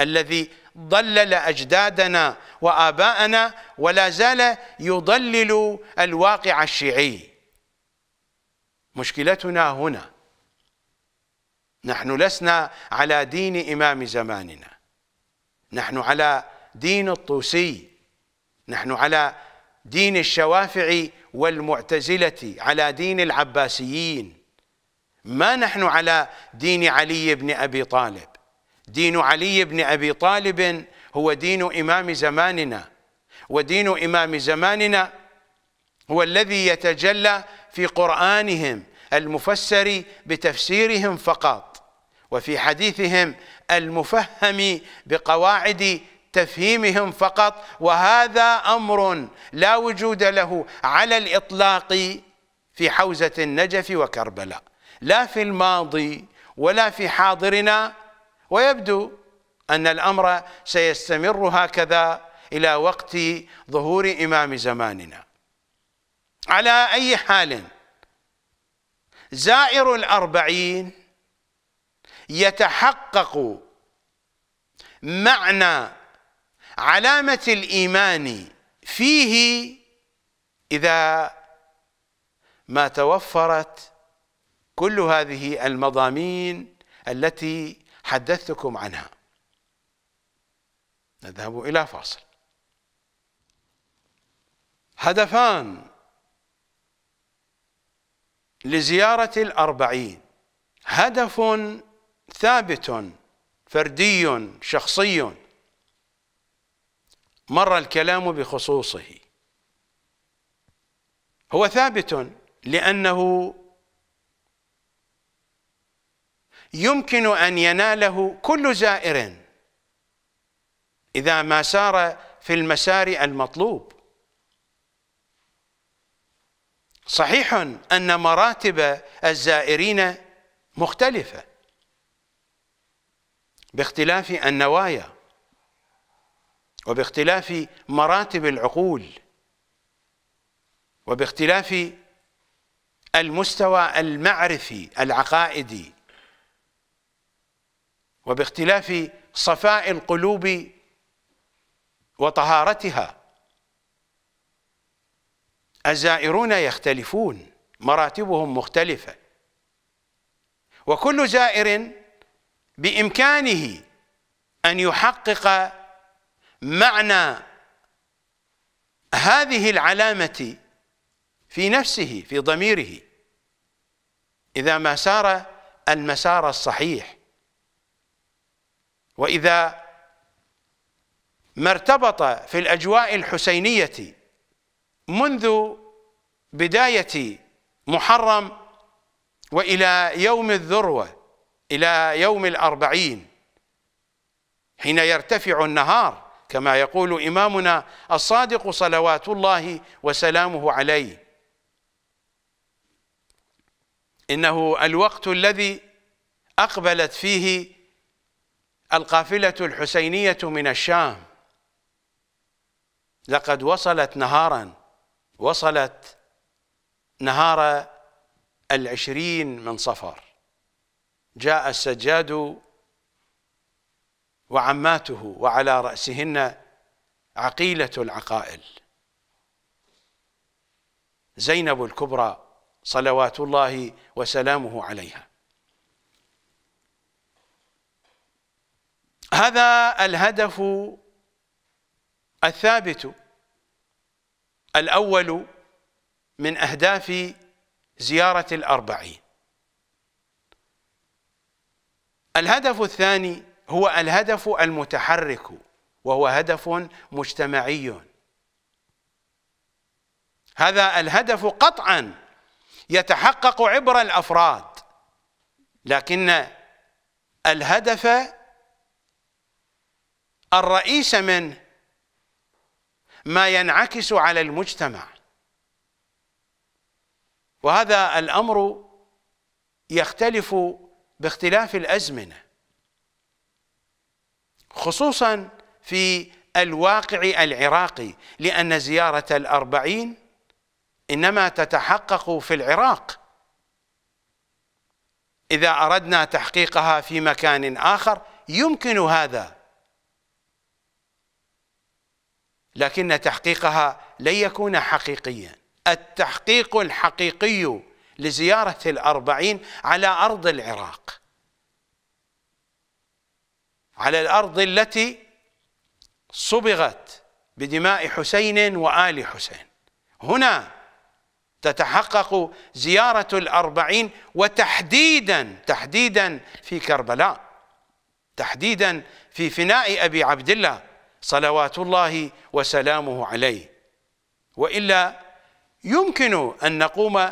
الذي ضلل أجدادنا وآباءنا ولا زال يضلل الواقع الشيعي مشكلتنا هنا نحن لسنا على دين إمام زماننا نحن على دين الطوسي نحن على دين الشوافعي والمعتزلة على دين العباسيين ما نحن على دين علي بن أبي طالب دين علي بن أبي طالب هو دين إمام زماننا ودين إمام زماننا هو الذي يتجلى في قرآنهم المفسر بتفسيرهم فقط وفي حديثهم المفهم بقواعد تفهيمهم فقط وهذا امر لا وجود له على الاطلاق في حوزه النجف وكربلاء لا في الماضي ولا في حاضرنا ويبدو ان الامر سيستمر هكذا الى وقت ظهور امام زماننا على اي حال زائر الاربعين يتحقق معنى علامة الإيمان فيه إذا ما توفرت كل هذه المضامين التي حدثتكم عنها نذهب إلى فاصل هدفان لزيارة الأربعين هدف ثابت فردي شخصي مر الكلام بخصوصه هو ثابت لأنه يمكن أن يناله كل زائر إذا ما سار في المسار المطلوب صحيح أن مراتب الزائرين مختلفة باختلاف النوايا وباختلاف مراتب العقول وباختلاف المستوى المعرفي العقائدي وباختلاف صفاء القلوب وطهارتها الزائرون يختلفون مراتبهم مختلفة وكل زائر بإمكانه أن يحقق معنى هذه العلامة في نفسه في ضميره إذا ما سار المسار الصحيح وإذا ما ارتبط في الأجواء الحسينية منذ بداية محرم وإلى يوم الذروة إلى يوم الأربعين حين يرتفع النهار كما يقول إمامنا الصادق صلوات الله وسلامه عليه إنه الوقت الذي أقبلت فيه القافلة الحسينية من الشام لقد وصلت نهارا وصلت نهار العشرين من صفر جاء السجاد وعماته وعلى رأسهن عقيلة العقائل زينب الكبرى صلوات الله وسلامه عليها هذا الهدف الثابت الأول من أهداف زيارة الأربعين الهدف الثاني هو الهدف المتحرك وهو هدف مجتمعي هذا الهدف قطعا يتحقق عبر الافراد لكن الهدف الرئيس منه ما ينعكس على المجتمع وهذا الامر يختلف باختلاف الازمنه خصوصا في الواقع العراقي لأن زيارة الأربعين إنما تتحقق في العراق إذا أردنا تحقيقها في مكان آخر يمكن هذا لكن تحقيقها لن يكون حقيقيا التحقيق الحقيقي لزيارة الأربعين على أرض العراق على الارض التي صبغت بدماء حسين وال حسين هنا تتحقق زياره الاربعين وتحديدا تحديدا في كربلاء تحديدا في فناء ابي عبد الله صلوات الله وسلامه عليه والا يمكن ان نقوم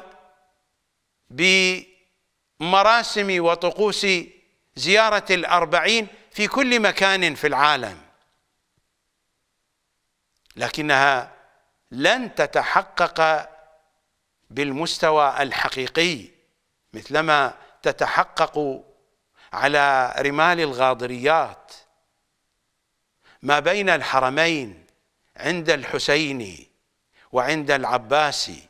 بمراسم وطقوس زياره الاربعين في كل مكان في العالم لكنها لن تتحقق بالمستوى الحقيقي مثلما تتحقق على رمال الغاضريات ما بين الحرمين عند الحسين وعند العباسي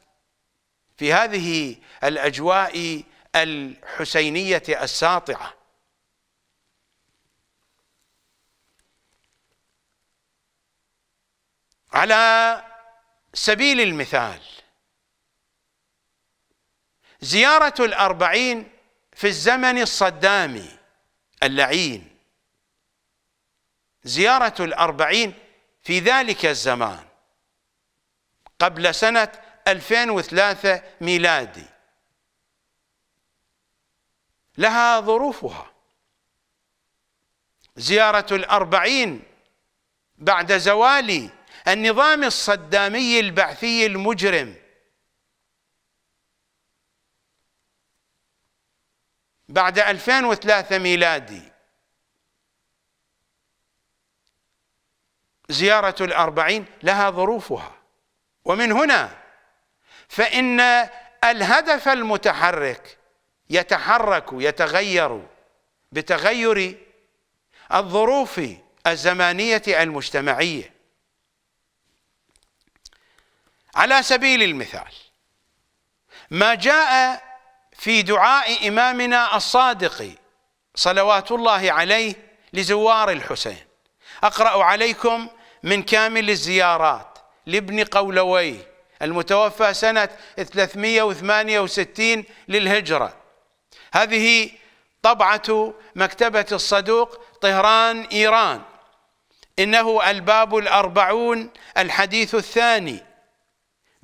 في هذه الأجواء الحسينية الساطعة على سبيل المثال زيارة الأربعين في الزمن الصدامي اللعين زيارة الأربعين في ذلك الزمان قبل سنة 2003 ميلادي لها ظروفها زيارة الأربعين بعد زوال النظام الصدامي البعثي المجرم بعد 2003 ميلادي زيارة الأربعين لها ظروفها ومن هنا فإن الهدف المتحرك يتحرك يتغير بتغير الظروف الزمانية المجتمعية على سبيل المثال ما جاء في دعاء إمامنا الصادق صلوات الله عليه لزوار الحسين أقرأ عليكم من كامل الزيارات لابن قولوي المتوفى سنة 368 للهجرة هذه طبعة مكتبة الصدوق طهران إيران إنه الباب الأربعون الحديث الثاني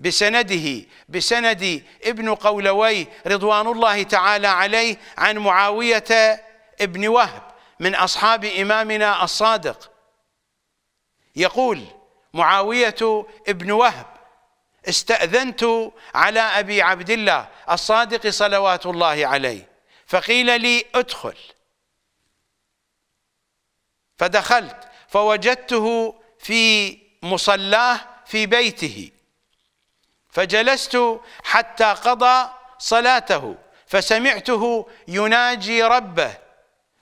بسنده بسند ابن قولويه رضوان الله تعالى عليه عن معاوية ابن وهب من أصحاب إمامنا الصادق يقول معاوية ابن وهب استأذنت على أبي عبد الله الصادق صلوات الله عليه فقيل لي ادخل فدخلت فوجدته في مصلاه في بيته فجلست حتى قضى صلاته فسمعته يناجي ربه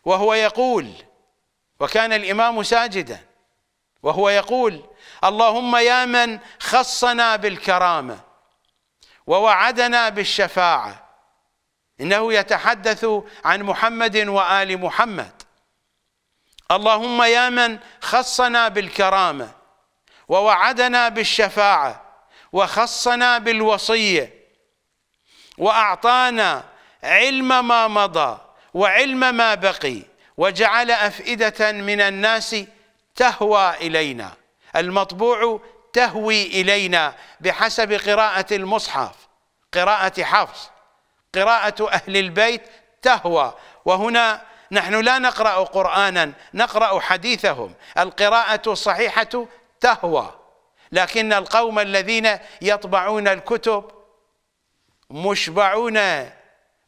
وهو يقول وكان الامام ساجدا وهو يقول اللهم يا من خصنا بالكرامه ووعدنا بالشفاعه انه يتحدث عن محمد وال محمد اللهم يا من خصنا بالكرامه ووعدنا بالشفاعه وخصنا بالوصيه واعطانا علم ما مضى وعلم ما بقي وجعل افئده من الناس تهوى الينا المطبوع تهوي الينا بحسب قراءه المصحف قراءه حفص قراءه اهل البيت تهوى وهنا نحن لا نقرا قرانا نقرا حديثهم القراءه الصحيحه تهوى لكن القوم الذين يطبعون الكتب مشبعون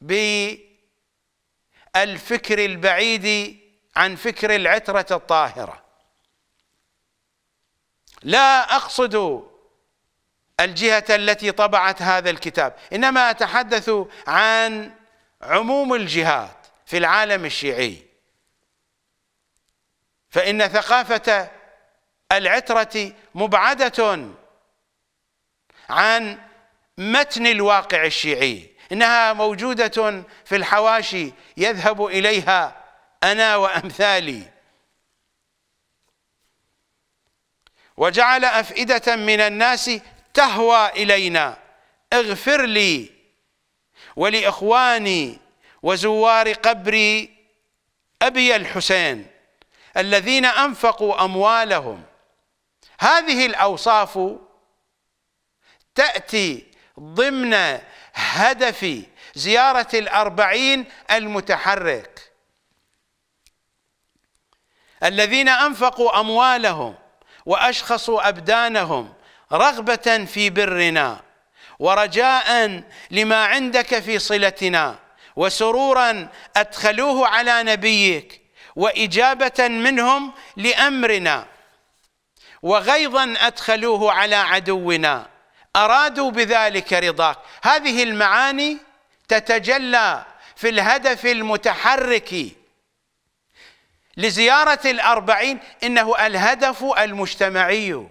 بالفكر البعيد عن فكر العترة الطاهرة لا أقصد الجهة التي طبعت هذا الكتاب إنما أتحدث عن عموم الجهات في العالم الشيعي فإن ثقافة العترة مبعدة عن متن الواقع الشيعي إنها موجودة في الحواشي يذهب إليها أنا وأمثالي وجعل أفئدة من الناس تهوى إلينا اغفر لي ولإخواني وزوار قبري أبي الحسين الذين أنفقوا أموالهم هذه الأوصاف تأتي ضمن هدف زيارة الأربعين المتحرك الذين أنفقوا أموالهم وأشخصوا أبدانهم رغبة في برنا ورجاء لما عندك في صلتنا وسرورا أدخلوه على نبيك وإجابة منهم لأمرنا وغيظا أدخلوه على عدونا أرادوا بذلك رضاك هذه المعاني تتجلى في الهدف المتحرك لزيارة الأربعين إنه الهدف المجتمعي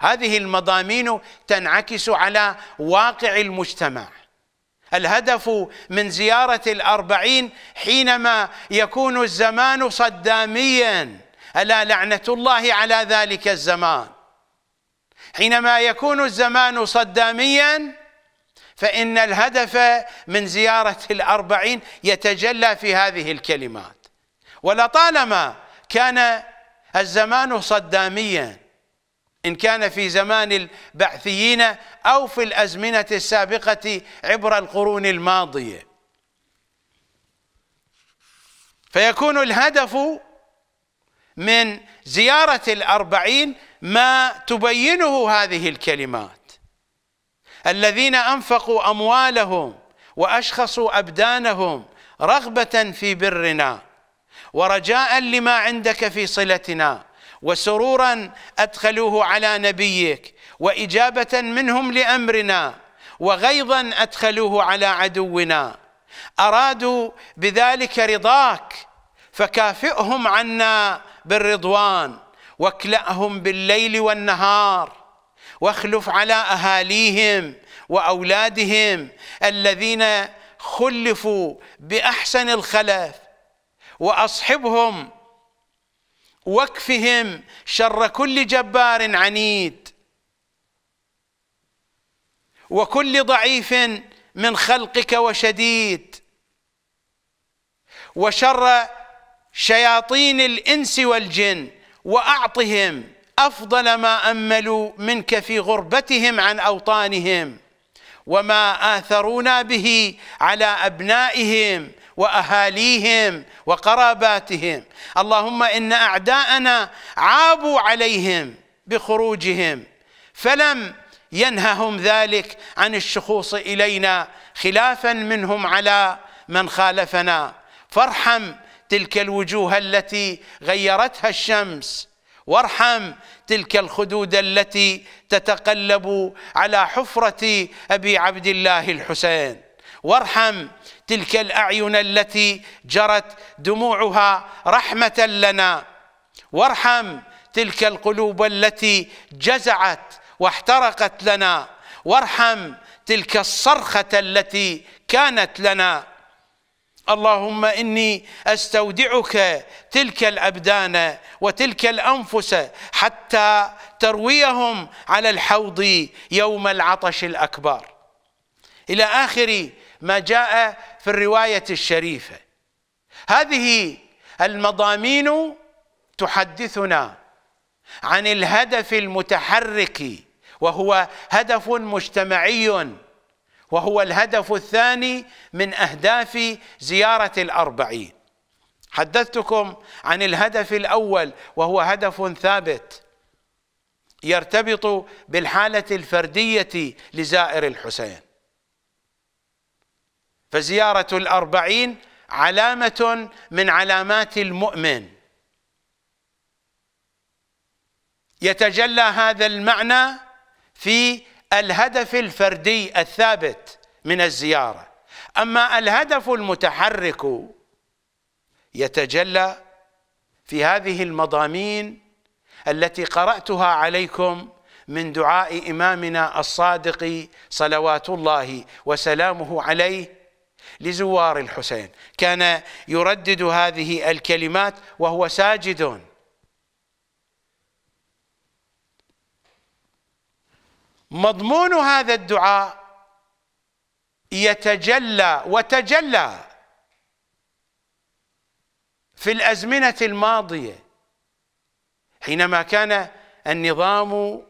هذه المضامين تنعكس على واقع المجتمع الهدف من زيارة الأربعين حينما يكون الزمان صدامياً ألا لعنة الله على ذلك الزمان حينما يكون الزمان صداميا فإن الهدف من زيارة الأربعين يتجلى في هذه الكلمات ولطالما كان الزمان صداميا إن كان في زمان البعثيين أو في الأزمنة السابقة عبر القرون الماضية فيكون الهدف من زيارة الأربعين ما تبينه هذه الكلمات الذين أنفقوا أموالهم وأشخصوا أبدانهم رغبة في برنا ورجاء لما عندك في صلتنا وسرورا أدخلوه على نبيك وإجابة منهم لأمرنا وغيظا أدخلوه على عدونا أرادوا بذلك رضاك فكافئهم عنا بالرضوان واكلأهم بالليل والنهار واخلف على أهاليهم وأولادهم الذين خلفوا بأحسن الخلف وأصحبهم وكفهم شر كل جبار عنيد وكل ضعيف من خلقك وشديد وشر شياطين الانس والجن واعطهم افضل ما املوا منك في غربتهم عن اوطانهم وما اثرونا به على ابنائهم واهاليهم وقراباتهم اللهم ان اعداءنا عابوا عليهم بخروجهم فلم ينههم ذلك عن الشخوص الينا خلافا منهم على من خالفنا فارحم تلك الوجوه التي غيرتها الشمس وارحم تلك الخدود التي تتقلب على حفرة أبي عبد الله الحسين وارحم تلك الأعين التي جرت دموعها رحمة لنا وارحم تلك القلوب التي جزعت واحترقت لنا وارحم تلك الصرخة التي كانت لنا اللهم اني استودعك تلك الابدان وتلك الانفس حتى ترويهم على الحوض يوم العطش الاكبر الى اخر ما جاء في الروايه الشريفه هذه المضامين تحدثنا عن الهدف المتحرك وهو هدف مجتمعي وهو الهدف الثاني من أهداف زيارة الأربعين حدثتكم عن الهدف الأول وهو هدف ثابت يرتبط بالحالة الفردية لزائر الحسين فزيارة الأربعين علامة من علامات المؤمن يتجلى هذا المعنى في الهدف الفردي الثابت من الزيارة أما الهدف المتحرك يتجلى في هذه المضامين التي قرأتها عليكم من دعاء إمامنا الصادق صلوات الله وسلامه عليه لزوار الحسين كان يردد هذه الكلمات وهو ساجد مضمون هذا الدعاء يتجلى وتجلى في الأزمنة الماضية حينما كان النظام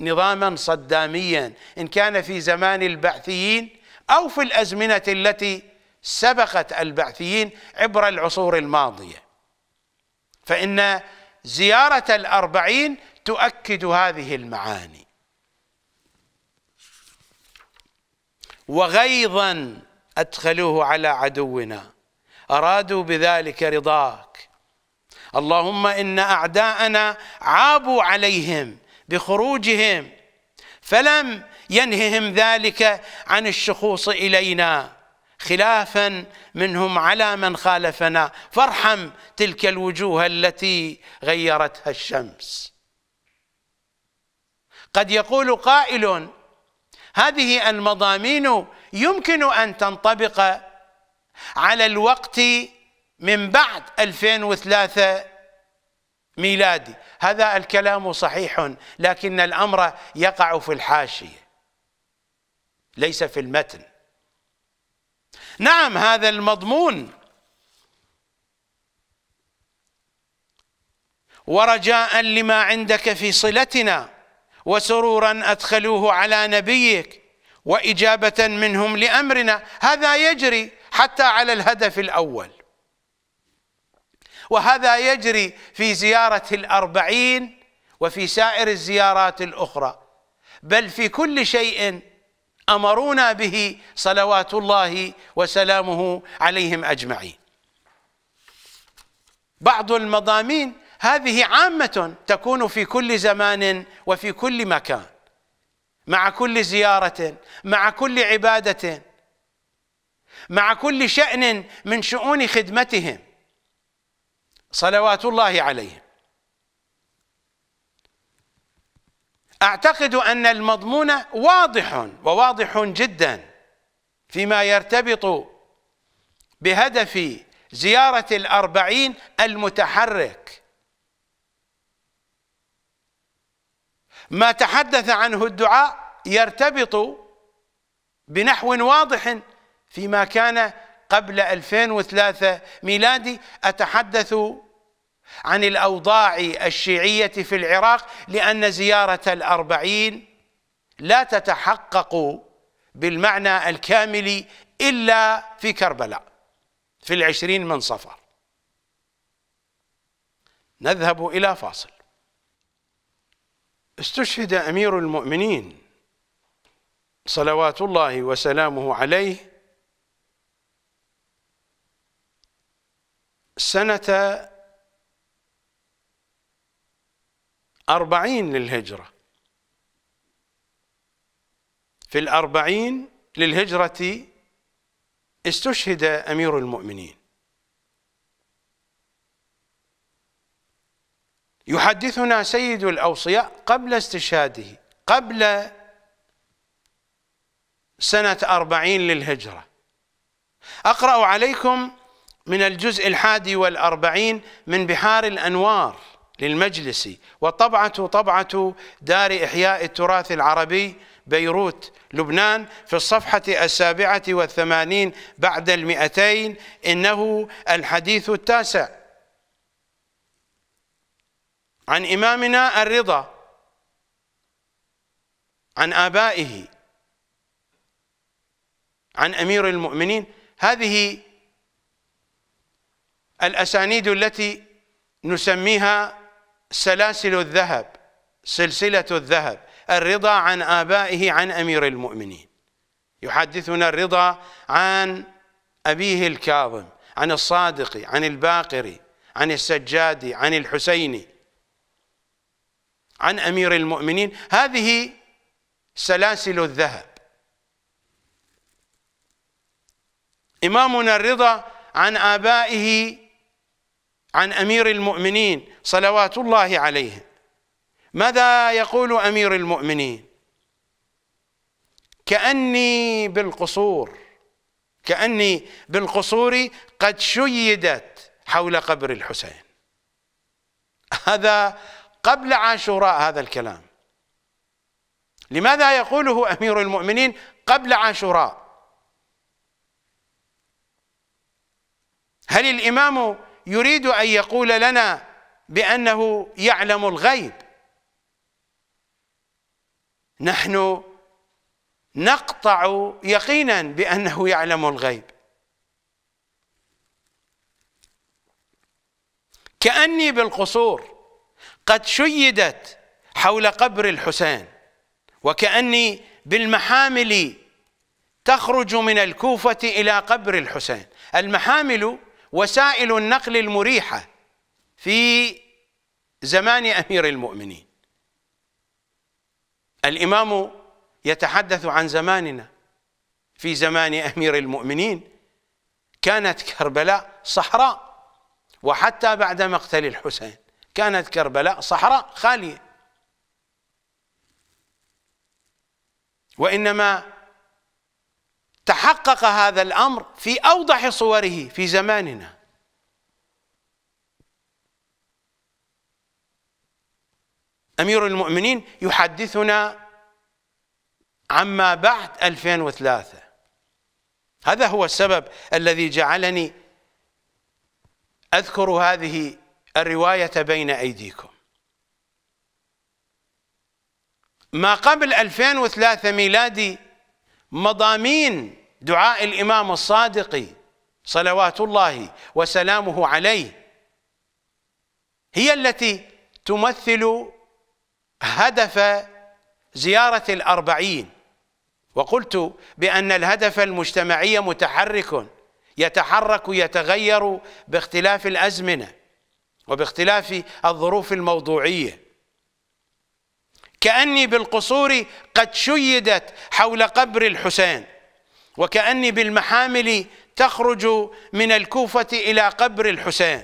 نظاما صداميا إن كان في زمان البعثيين أو في الأزمنة التي سبقت البعثيين عبر العصور الماضية فإن زيارة الأربعين تؤكد هذه المعاني وغيظا أدخلوه على عدونا أرادوا بذلك رضاك اللهم إن أعداءنا عابوا عليهم بخروجهم فلم ينههم ذلك عن الشخوص إلينا خلافا منهم على من خالفنا فارحم تلك الوجوه التي غيرتها الشمس قد يقول قائل هذه المضامين يمكن أن تنطبق على الوقت من بعد 2003 ميلادي هذا الكلام صحيح لكن الأمر يقع في الحاشية ليس في المتن نعم هذا المضمون ورجاء لما عندك في صلتنا وسرورا أدخلوه على نبيك وإجابة منهم لأمرنا هذا يجري حتى على الهدف الأول وهذا يجري في زيارة الأربعين وفي سائر الزيارات الأخرى بل في كل شيء أمرونا به صلوات الله وسلامه عليهم أجمعين بعض المضامين هذه عامة تكون في كل زمان وفي كل مكان مع كل زيارة مع كل عبادة مع كل شأن من شؤون خدمتهم صلوات الله عليهم أعتقد أن المضمون واضح وواضح جدا فيما يرتبط بهدف زيارة الأربعين المتحرك ما تحدث عنه الدعاء يرتبط بنحو واضح فيما كان قبل 2003 ميلادي أتحدث عن الأوضاع الشيعية في العراق لأن زيارة الأربعين لا تتحقق بالمعنى الكامل إلا في كربلاء في العشرين من صفر نذهب إلى فاصل استشهد أمير المؤمنين صلوات الله وسلامه عليه سنة أربعين للهجرة في الأربعين للهجرة استشهد أمير المؤمنين يحدثنا سيد الأوصياء قبل استشهاده قبل سنة أربعين للهجرة أقرأ عليكم من الجزء الحادي والأربعين من بحار الأنوار للمجلس وطبعة طبعة دار إحياء التراث العربي بيروت لبنان في الصفحة السابعة والثمانين بعد المئتين إنه الحديث التاسع عن إمامنا الرضا عن آبائه عن أمير المؤمنين هذه الأسانيد التي نسميها سلاسل الذهب سلسلة الذهب الرضا عن آبائه عن أمير المؤمنين يحدثنا الرضا عن أبيه الكاظم عن الصادق عن الباقري عن السجاد عن الحسيني عن امير المؤمنين هذه سلاسل الذهب امامنا الرضا عن ابائه عن امير المؤمنين صلوات الله عليه ماذا يقول امير المؤمنين كاني بالقصور كاني بالقصور قد شيدت حول قبر الحسين هذا قبل عاشوراء هذا الكلام لماذا يقوله أمير المؤمنين قبل عاشوراء هل الإمام يريد أن يقول لنا بأنه يعلم الغيب نحن نقطع يقينا بأنه يعلم الغيب كأني بالقصور قد شيدت حول قبر الحسين وكأني بالمحامل تخرج من الكوفة إلى قبر الحسين المحامل وسائل النقل المريحة في زمان أمير المؤمنين الإمام يتحدث عن زماننا في زمان أمير المؤمنين كانت كربلاء صحراء وحتى بعد مقتل الحسين كانت كربلاء صحراء خاليه وانما تحقق هذا الامر في اوضح صوره في زماننا امير المؤمنين يحدثنا عما بعد 2003 هذا هو السبب الذي جعلني اذكر هذه الرواية بين أيديكم ما قبل 2003 ميلادي مضامين دعاء الإمام الصادق صلوات الله وسلامه عليه هي التي تمثل هدف زيارة الأربعين وقلت بأن الهدف المجتمعي متحرك يتحرك يتغير باختلاف الأزمنة وباختلاف الظروف الموضوعية كأني بالقصور قد شيدت حول قبر الحسين وكأني بالمحامل تخرج من الكوفة إلى قبر الحسين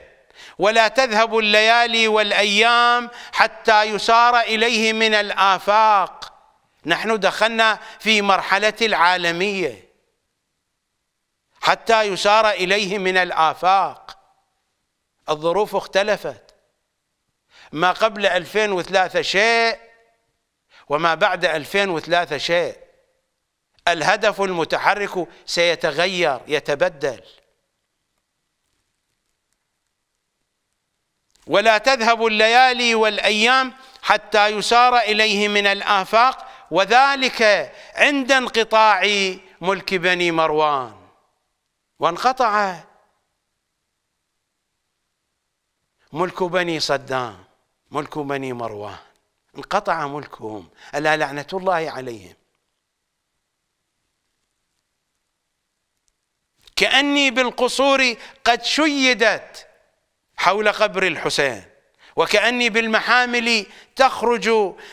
ولا تذهب الليالي والأيام حتى يسار إليه من الآفاق نحن دخلنا في مرحلة العالمية حتى يسار إليه من الآفاق الظروف اختلفت ما قبل 2003 شيء وما بعد 2003 شيء الهدف المتحرك سيتغير يتبدل ولا تذهب الليالي والأيام حتى يسار إليه من الآفاق وذلك عند انقطاع ملك بني مروان وانقطع ملك بني صدام ملك بني مروان انقطع ملكهم ألا لعنة الله عليهم كأني بالقصور قد شيدت حول قبر الحسين وكأني بالمحامل تخرج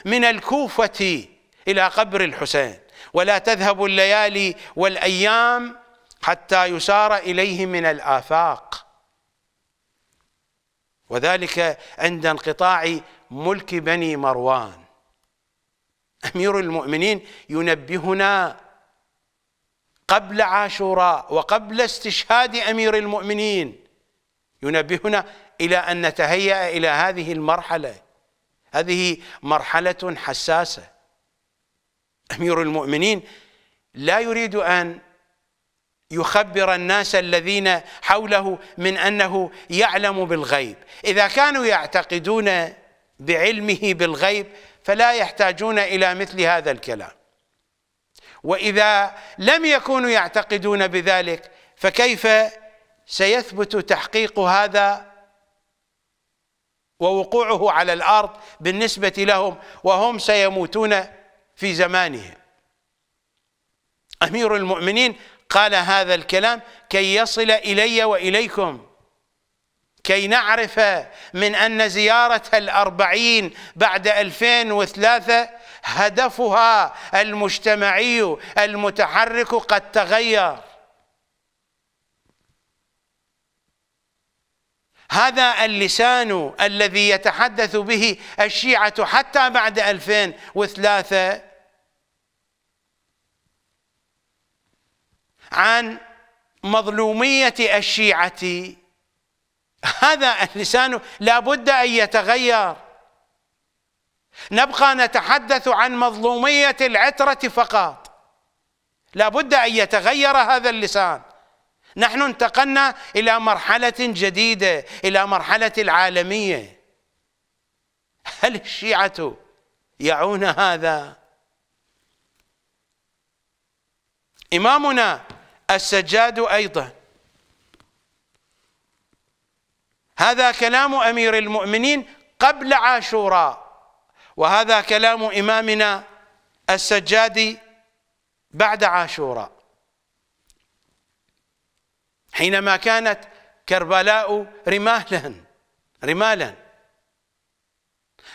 من الكوفة إلى قبر الحسين ولا تذهب الليالي والأيام حتى يسار إليه من الآفاق وذلك عند انقطاع ملك بني مروان امير المؤمنين ينبهنا قبل عاشوراء وقبل استشهاد امير المؤمنين ينبهنا الى ان نتهيا الى هذه المرحله هذه مرحله حساسه امير المؤمنين لا يريد ان يخبر الناس الذين حوله من انه يعلم بالغيب اذا كانوا يعتقدون بعلمه بالغيب فلا يحتاجون الى مثل هذا الكلام واذا لم يكونوا يعتقدون بذلك فكيف سيثبت تحقيق هذا ووقوعه على الارض بالنسبه لهم وهم سيموتون في زمانهم امير المؤمنين قال هذا الكلام كي يصل إلي وإليكم كي نعرف من أن زيارة الأربعين بعد 2003 هدفها المجتمعي المتحرك قد تغير هذا اللسان الذي يتحدث به الشيعة حتى بعد 2003 عن مظلومية الشيعة هذا اللسان لابد أن يتغير نبقى نتحدث عن مظلومية العترة فقط لابد أن يتغير هذا اللسان نحن انتقلنا إلى مرحلة جديدة إلى مرحلة العالمية هل الشيعة يعون هذا إمامنا السجاد أيضا هذا كلام أمير المؤمنين قبل عاشوراء وهذا كلام إمامنا السجاد بعد عاشوراء حينما كانت كربلاء رمالا رمالا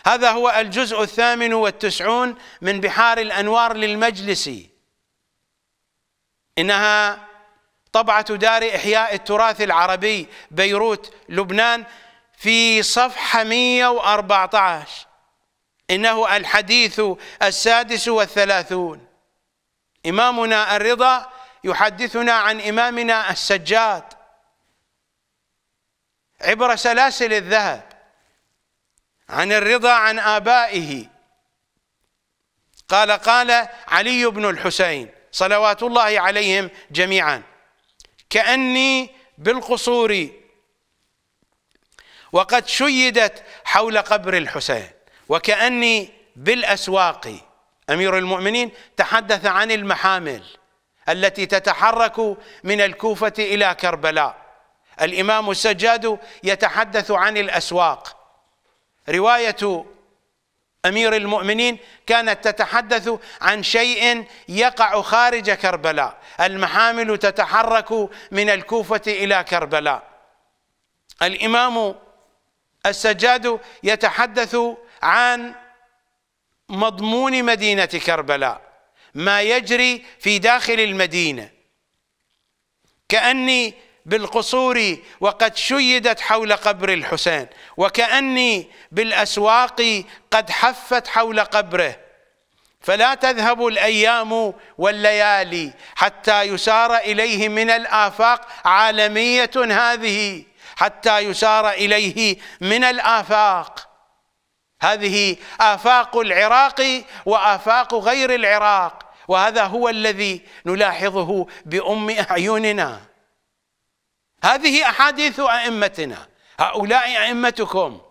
هذا هو الجزء الثامن والتسعون من بحار الأنوار للمجلسي إنها طبعة دار إحياء التراث العربي بيروت لبنان في صفحة 114 إنه الحديث السادس والثلاثون إمامنا الرضا يحدثنا عن إمامنا السجاد عبر سلاسل الذهب عن الرضا عن آبائه قال قال علي بن الحسين صلوات الله عليهم جميعاً كأني بالقصور وقد شيدت حول قبر الحسين وكأني بالأسواق أمير المؤمنين تحدث عن المحامل التي تتحرك من الكوفة إلى كربلاء الإمام السجاد يتحدث عن الأسواق رواية أمير المؤمنين كانت تتحدث عن شيء يقع خارج كربلاء المحامل تتحرك من الكوفة إلى كربلاء الإمام السجاد يتحدث عن مضمون مدينة كربلاء ما يجري في داخل المدينة كأني بالقصور وقد شيدت حول قبر الحسين وكأني بالأسواق قد حفت حول قبره فلا تذهب الايام والليالي حتى يسار اليه من الافاق عالميه هذه حتى يسار اليه من الافاق هذه افاق العراق وافاق غير العراق وهذا هو الذي نلاحظه بام اعيننا هذه احاديث ائمتنا هؤلاء ائمتكم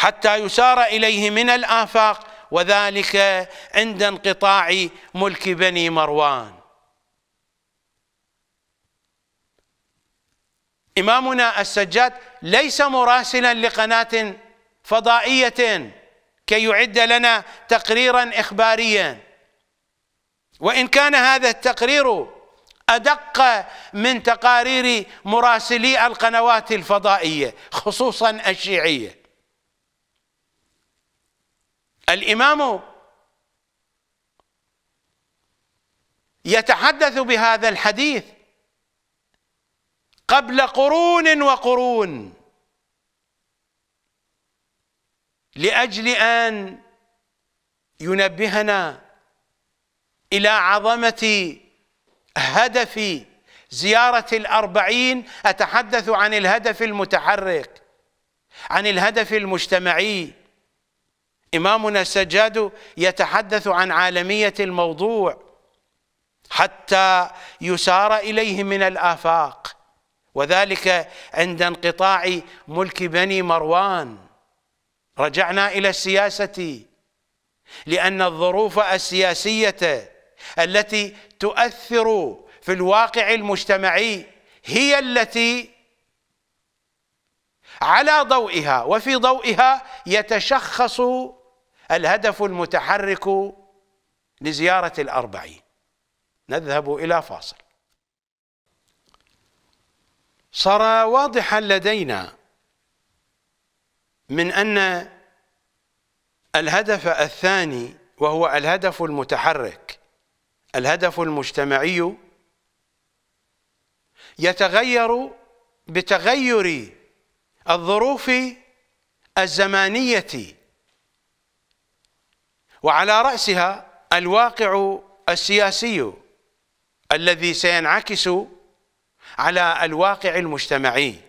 حتى يسار إليه من الآفاق وذلك عند انقطاع ملك بني مروان إمامنا السجاد ليس مراسلا لقناة فضائية كي يعد لنا تقريرا إخباريا وإن كان هذا التقرير أدق من تقارير مراسلي القنوات الفضائية خصوصا الشيعية الإمام يتحدث بهذا الحديث قبل قرون وقرون لأجل أن ينبهنا إلى عظمة هدف زيارة الأربعين أتحدث عن الهدف المتحرك عن الهدف المجتمعي إمامنا السجاد يتحدث عن عالمية الموضوع حتى يسار إليه من الآفاق وذلك عند انقطاع ملك بني مروان رجعنا إلى السياسة لأن الظروف السياسية التي تؤثر في الواقع المجتمعي هي التي على ضوئها وفي ضوئها يتشخص الهدف المتحرك لزيارة الأربعين نذهب إلى فاصل صار واضحا لدينا من أن الهدف الثاني وهو الهدف المتحرك الهدف المجتمعي يتغير بتغير الظروف الزمانيه وعلى رأسها الواقع السياسي الذي سينعكس على الواقع المجتمعي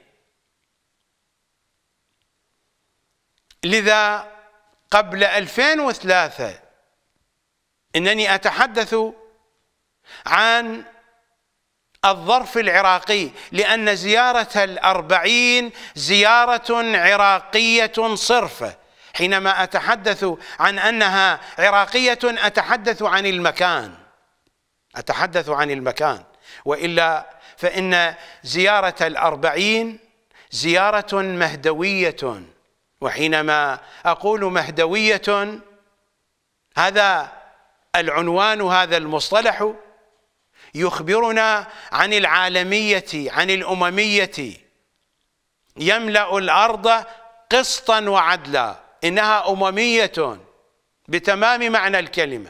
لذا قبل 2003 إنني أتحدث عن الظرف العراقي لأن زيارة الأربعين زيارة عراقية صرفة حينما اتحدث عن انها عراقيه اتحدث عن المكان اتحدث عن المكان والا فان زياره الاربعين زياره مهدويه وحينما اقول مهدويه هذا العنوان هذا المصطلح يخبرنا عن العالميه عن الامميه يملا الارض قسطا وعدلا إنها أممية بتمام معنى الكلمة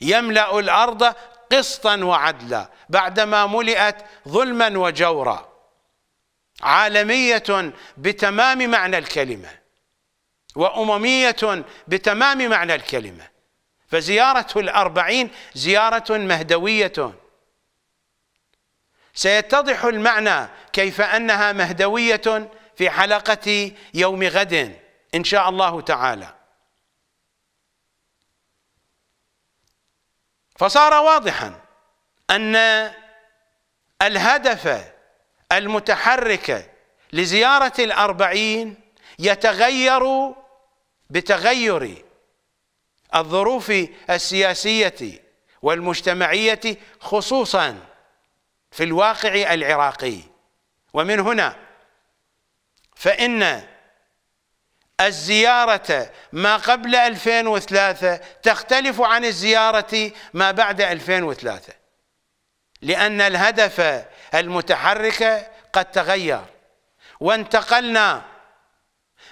يملأ الأرض قسطا وعدلا بعدما ملئت ظلما وجورا عالمية بتمام معنى الكلمة وأممية بتمام معنى الكلمة فزيارة الأربعين زيارة مهدوية سيتضح المعنى كيف أنها مهدوية في حلقة يوم غد إن شاء الله تعالى فصار واضحا أن الهدف المتحرك لزيارة الأربعين يتغير بتغير الظروف السياسية والمجتمعية خصوصا في الواقع العراقي ومن هنا فإن الزيارة ما قبل 2003 تختلف عن الزيارة ما بعد 2003 لأن الهدف المتحرك قد تغير وانتقلنا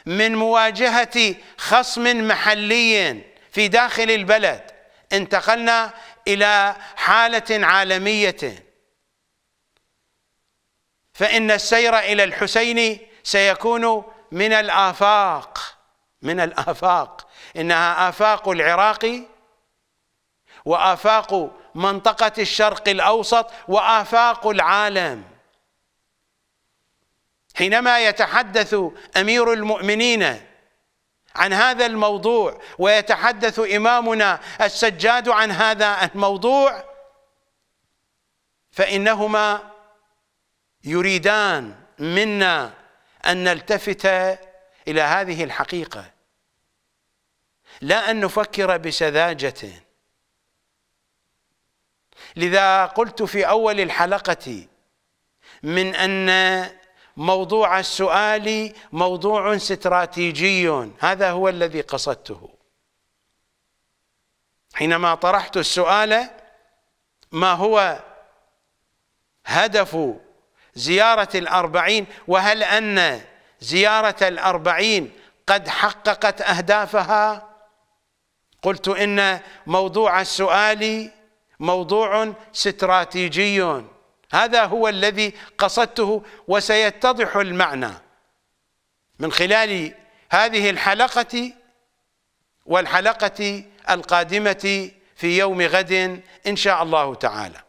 من مواجهة خصم محلي في داخل البلد انتقلنا إلى حالة عالمية فإن السير إلى الحسين سيكون من الآفاق من الآفاق إنها آفاق العراق وآفاق منطقة الشرق الأوسط وآفاق العالم حينما يتحدث أمير المؤمنين عن هذا الموضوع ويتحدث إمامنا السجاد عن هذا الموضوع فإنهما يريدان منا أن نلتفت إلى هذه الحقيقة لا أن نفكر بسذاجة لذا قلت في أول الحلقة من أن موضوع السؤال موضوع استراتيجي هذا هو الذي قصدته حينما طرحت السؤال ما هو هدف زيارة الأربعين وهل أن زيارة الأربعين قد حققت أهدافها قلت إن موضوع السؤال موضوع استراتيجي هذا هو الذي قصدته وسيتضح المعنى من خلال هذه الحلقة والحلقة القادمة في يوم غد إن شاء الله تعالى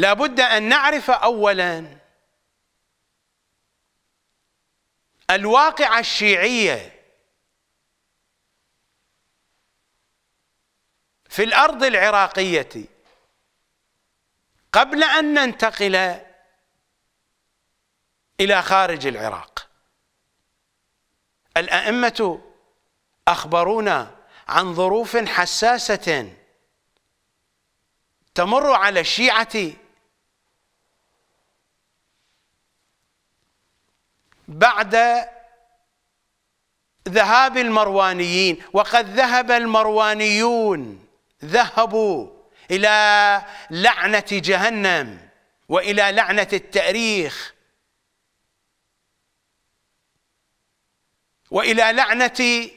لابد أن نعرف أولا الواقعة الشيعية في الأرض العراقية قبل أن ننتقل إلى خارج العراق الأئمة أخبرونا عن ظروف حساسة تمر على الشيعة بعد ذهاب المروانيين وقد ذهب المروانيون ذهبوا إلى لعنة جهنم وإلى لعنة التأريخ وإلى لعنة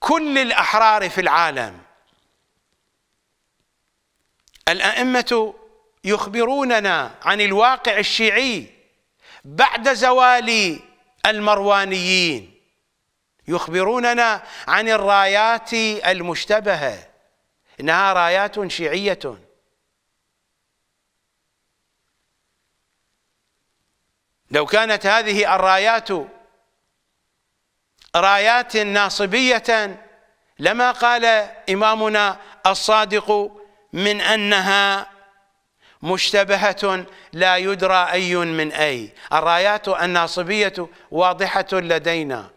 كل الأحرار في العالم الأئمة يخبروننا عن الواقع الشيعي بعد زوال المروانيين يخبروننا عن الرايات المشتبهه انها رايات شيعيه لو كانت هذه الرايات رايات ناصبيه لما قال امامنا الصادق من انها مشتبهة لا يدرى أي من أي الرايات الناصبية واضحة لدينا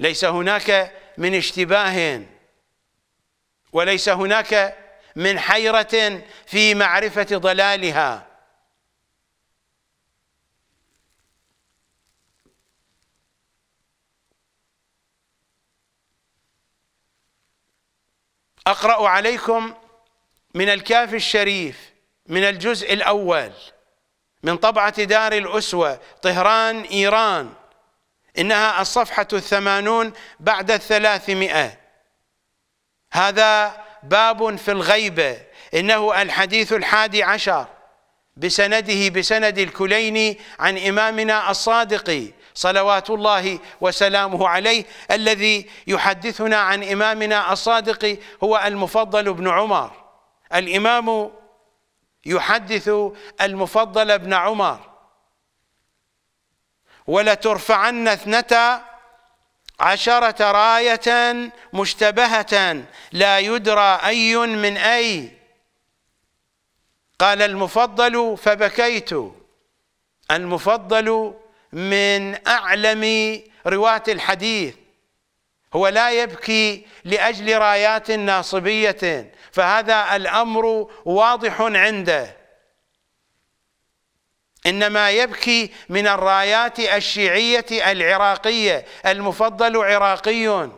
ليس هناك من اشتباه وليس هناك من حيرة في معرفة ضلالها أقرأ عليكم من الكاف الشريف من الجزء الأول من طبعة دار الأسوة طهران إيران إنها الصفحة الثمانون بعد الثلاثمائة هذا باب في الغيبة إنه الحديث الحادي عشر بسنده بسند الكليني عن إمامنا الصادق صلوات الله وسلامه عليه الذي يحدثنا عن إمامنا الصادق هو المفضل بن عمر الإمام يحدث المفضل بن عمر ولترفعن اثنتا عشرة راية مشتبهة لا يدرى أي من أي قال المفضل فبكيت المفضل من أعلم رواة الحديث هو لا يبكي لأجل رايات ناصبية فهذا الأمر واضح عنده إنما يبكي من الرايات الشيعية العراقية المفضل عراقي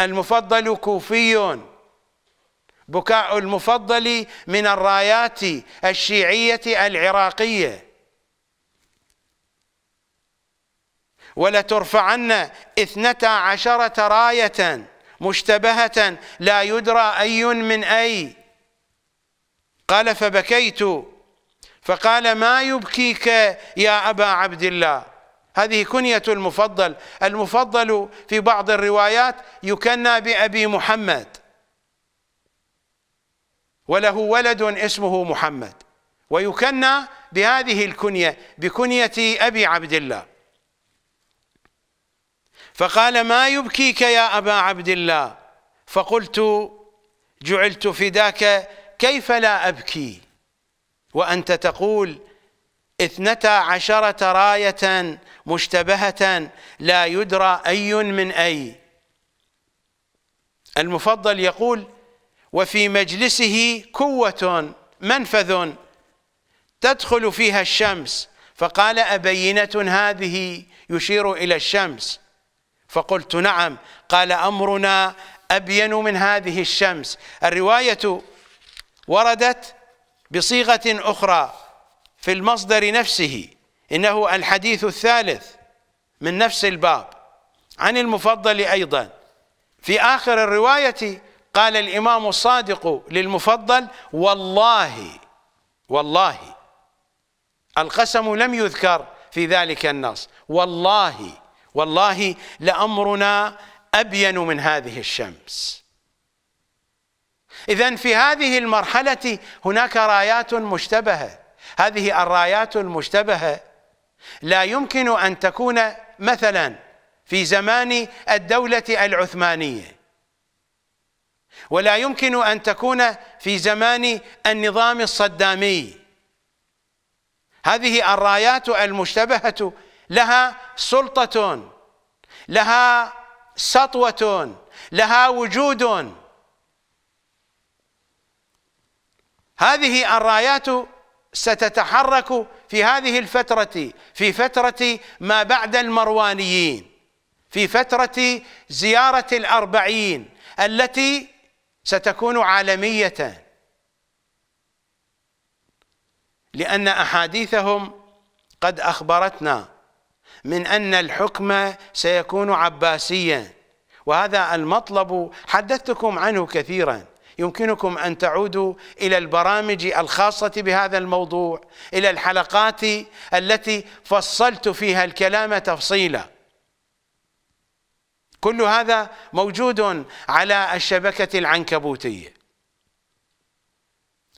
المفضل كوفي بكاء المفضل من الرايات الشيعية العراقية ولترفعن اثنتا عشرة راية مشتبهة لا يدرى أي من أي قال فبكيت فقال ما يبكيك يا أبا عبد الله هذه كنية المفضل المفضل في بعض الروايات يكنى بأبي محمد وله ولد اسمه محمد ويكنى بهذه الكنية بكنية أبي عبد الله فقال ما يبكيك يا أبا عبد الله فقلت جعلت فداك كيف لا أبكي وأنت تقول اثنتا عشرة راية مشتبهة لا يدرى أي من أي المفضل يقول وفي مجلسه كوة منفذ تدخل فيها الشمس فقال أبينة هذه يشير إلى الشمس فقلت نعم قال أمرنا أبين من هذه الشمس الرواية وردت بصيغة أخرى في المصدر نفسه إنه الحديث الثالث من نفس الباب عن المفضل أيضا في آخر الرواية قال الإمام الصادق للمفضل والله والله القسم لم يذكر في ذلك النص والله والله لأمرنا أبين من هذه الشمس إذا في هذه المرحلة هناك رايات مشتبهة هذه الرايات المشتبهة لا يمكن أن تكون مثلا في زمان الدولة العثمانية ولا يمكن أن تكون في زمان النظام الصدامي هذه الرايات المشتبهة لها سلطة لها سطوة لها وجود هذه الرايات ستتحرك في هذه الفترة في فترة ما بعد المروانيين في فترة زيارة الأربعين التي ستكون عالمية لأن أحاديثهم قد أخبرتنا من أن الحكم سيكون عباسيا وهذا المطلب حدثتكم عنه كثيرا يمكنكم أن تعودوا إلى البرامج الخاصة بهذا الموضوع إلى الحلقات التي فصلت فيها الكلام تفصيلا كل هذا موجود على الشبكة العنكبوتية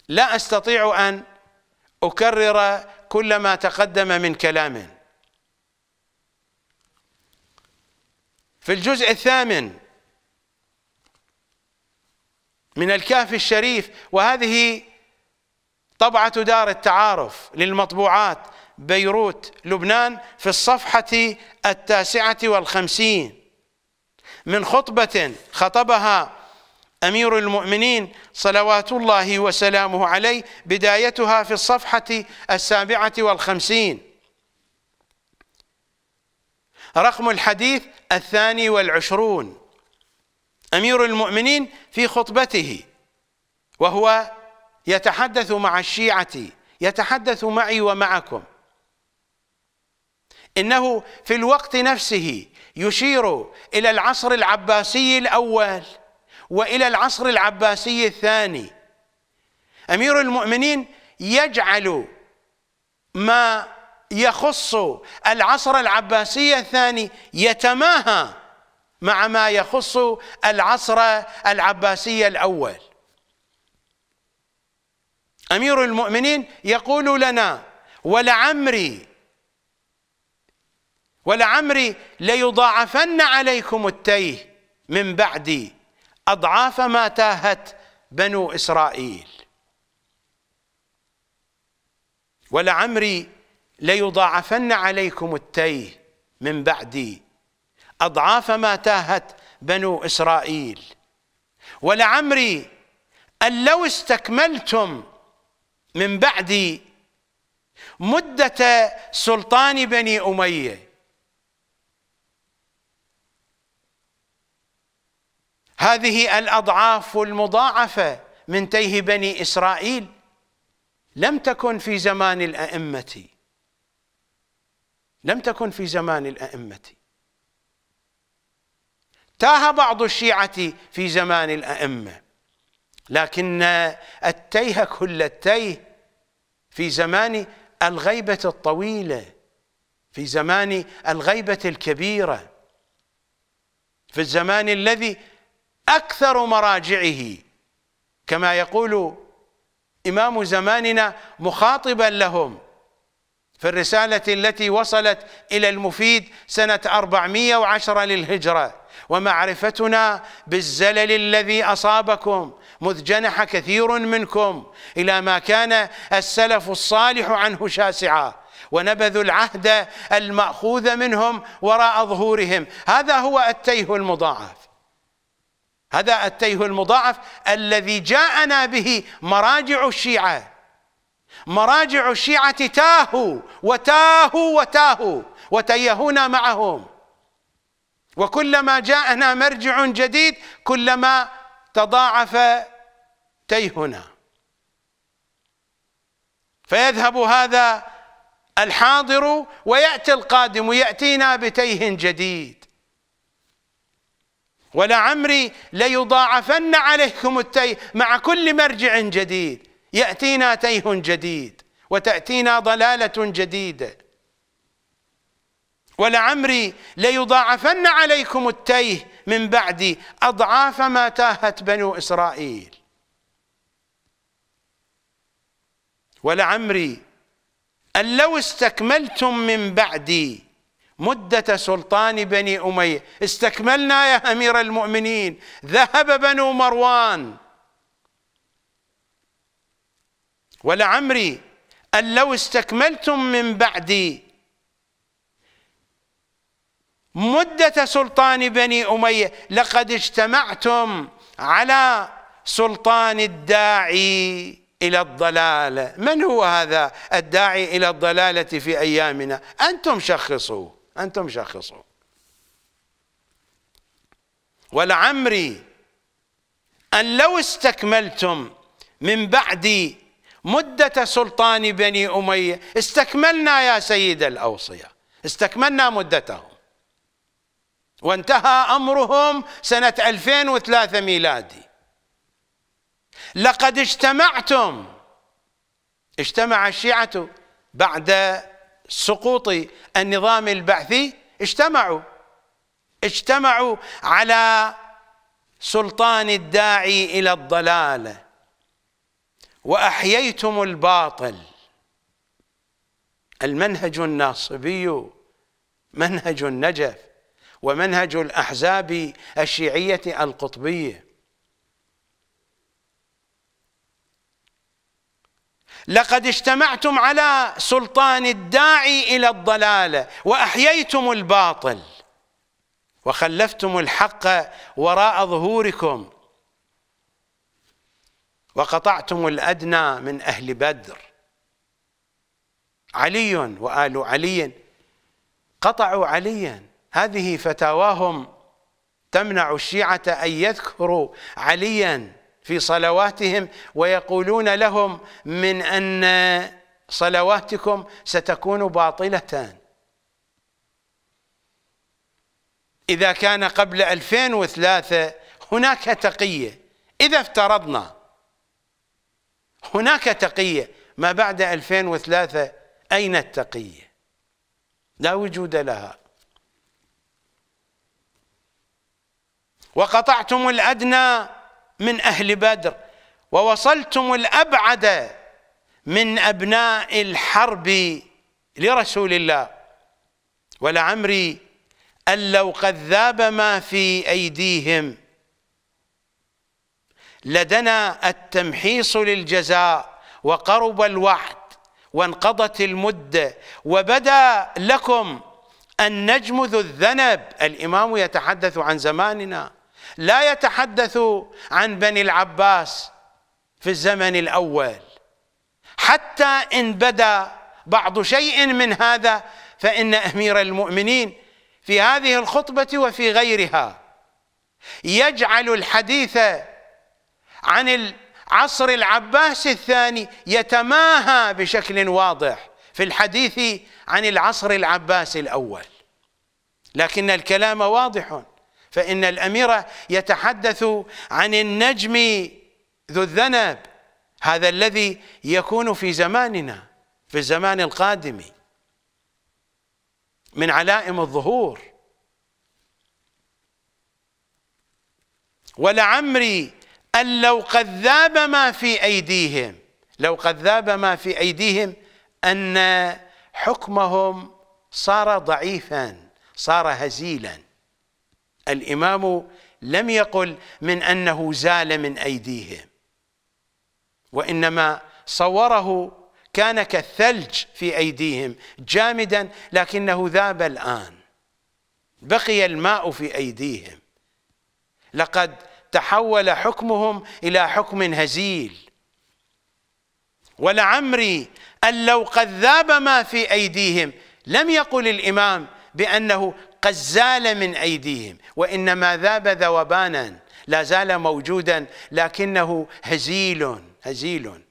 لا أستطيع أن أكرر كل ما تقدم من كلام في الجزء الثامن من الكهف الشريف وهذه طبعة دار التعارف للمطبوعات بيروت لبنان في الصفحة التاسعة والخمسين من خطبة خطبها أمير المؤمنين صلوات الله وسلامه عليه بدايتها في الصفحة السابعة والخمسين رقم الحديث الثاني والعشرون أمير المؤمنين في خطبته وهو يتحدث مع الشيعة يتحدث معي ومعكم إنه في الوقت نفسه يشير إلى العصر العباسي الأول وإلى العصر العباسي الثاني أمير المؤمنين يجعل ما يخص العصر العباسي الثاني يتماهى مع ما يخص العصر العباسي الأول أمير المؤمنين يقول لنا ولعمري ولعمري ليضاعفن عليكم التيه من بعدي أضعاف ما تاهت بنو إسرائيل ولعمري ليضاعفن عليكم التيه من بعدي أضعاف ما تاهت بنو إسرائيل ولعمري أن لو استكملتم من بعدي مدة سلطان بني أمية هذه الأضعاف المضاعفة من تيه بني إسرائيل لم تكن في زمان الأئمة لم تكن في زمان الأئمة تاه بعض الشيعة في زمان الأئمة لكن التيه كل التيه في زمان الغيبة الطويلة في زمان الغيبة الكبيرة في الزمان الذي أكثر مراجعه كما يقول إمام زماننا مخاطبا لهم في الرسالة التي وصلت إلى المفيد سنة 410 للهجرة ومعرفتنا بالزلل الذي أصابكم مذ جنح كثير منكم إلى ما كان السلف الصالح عنه شاسعا ونبذوا العهد المأخوذ منهم وراء ظهورهم هذا هو التيه المضاعف هذا التيه المضاعف الذي جاءنا به مراجع الشيعه مراجع الشيعة تاهوا وتاهوا وتاهوا وتيهونا معهم وكلما جاءنا مرجع جديد كلما تضاعف تيهنا فيذهب هذا الحاضر ويأتي القادم يأتينا بتيه جديد ولعمري ليضاعفن عليكم التيه مع كل مرجع جديد يأتينا تيه جديد وتأتينا ضلالة جديدة ولعمري ليضاعفن عليكم التيه من بعدي أضعاف ما تاهت بنو إسرائيل ولعمري أن لو استكملتم من بعدي مدة سلطان بني أمية استكملنا يا أمير المؤمنين ذهب بنو مروان ولعمري أن لو استكملتم من بعدي مدة سلطان بني أمية لقد اجتمعتم على سلطان الداعي إلى الضلالة من هو هذا الداعي إلى الضلالة في أيامنا أنتم شخصوا أنتم شخصوا ولعمري أن لو استكملتم من بعدي مدة سلطان بني أمية استكملنا يا سيد الأوصية استكملنا مدتهم وانتهى أمرهم سنة 2003 ميلادي لقد اجتمعتم اجتمع الشيعة بعد سقوط النظام البعثي اجتمعوا اجتمعوا على سلطان الداعي إلى الضلالة وأحييتم الباطل المنهج الناصبي منهج النجف ومنهج الأحزاب الشيعية القطبية لقد اجتمعتم على سلطان الداعي إلى الضلالة وأحييتم الباطل وخلفتم الحق وراء ظهوركم وقطعتم الأدنى من أهل بدر علي وآل علي قطعوا عليا هذه فتاواهم تمنع الشيعة أن يذكروا عليا في صلواتهم ويقولون لهم من أن صلواتكم ستكون باطلة إذا كان قبل 2003 هناك تقية إذا افترضنا هناك تقية ما بعد 2003 أين التقية لا وجود لها وقطعتم الأدنى من أهل بدر ووصلتم الأبعد من أبناء الحرب لرسول الله ولعمري أن لو قد ذاب ما في أيديهم لدنا التمحيص للجزاء وقرب الوعد وانقضت المده وبدا لكم النجم ذو الذنب الامام يتحدث عن زماننا لا يتحدث عن بني العباس في الزمن الاول حتى ان بدا بعض شيء من هذا فان امير المؤمنين في هذه الخطبه وفي غيرها يجعل الحديث عن العصر العباسي الثاني يتماهى بشكل واضح في الحديث عن العصر العباسي الأول لكن الكلام واضح فإن الأمير يتحدث عن النجم ذو الذنب هذا الذي يكون في زماننا في الزمان القادم من علائم الظهور ولعمري أن لو قد ذاب ما في أيديهم لو قد ذاب ما في أيديهم أن حكمهم صار ضعيفا صار هزيلا الإمام لم يقل من أنه زال من أيديهم وإنما صوره كان كالثلج في أيديهم جامدا لكنه ذاب الآن بقي الماء في أيديهم لقد تحول حكمهم إلى حكم هزيل ولعمري أن لو قد ذاب ما في أيديهم لم يقل الإمام بأنه قد زال من أيديهم وإنما ذاب ذوبانا لا زال موجودا لكنه هزيل هزيل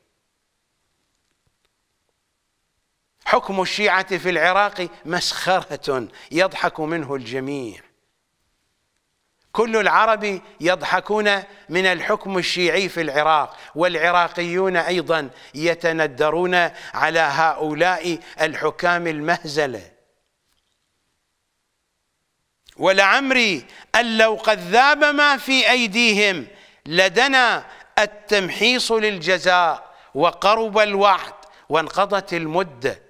حكم الشيعة في العراق مسخرة يضحك منه الجميع كل العرب يضحكون من الحكم الشيعي في العراق والعراقيون أيضا يتندرون على هؤلاء الحكام المهزله ولعمري أن لو قد ذاب ما في أيديهم لدنا التمحيص للجزاء وقرب الوعد وانقضت المدة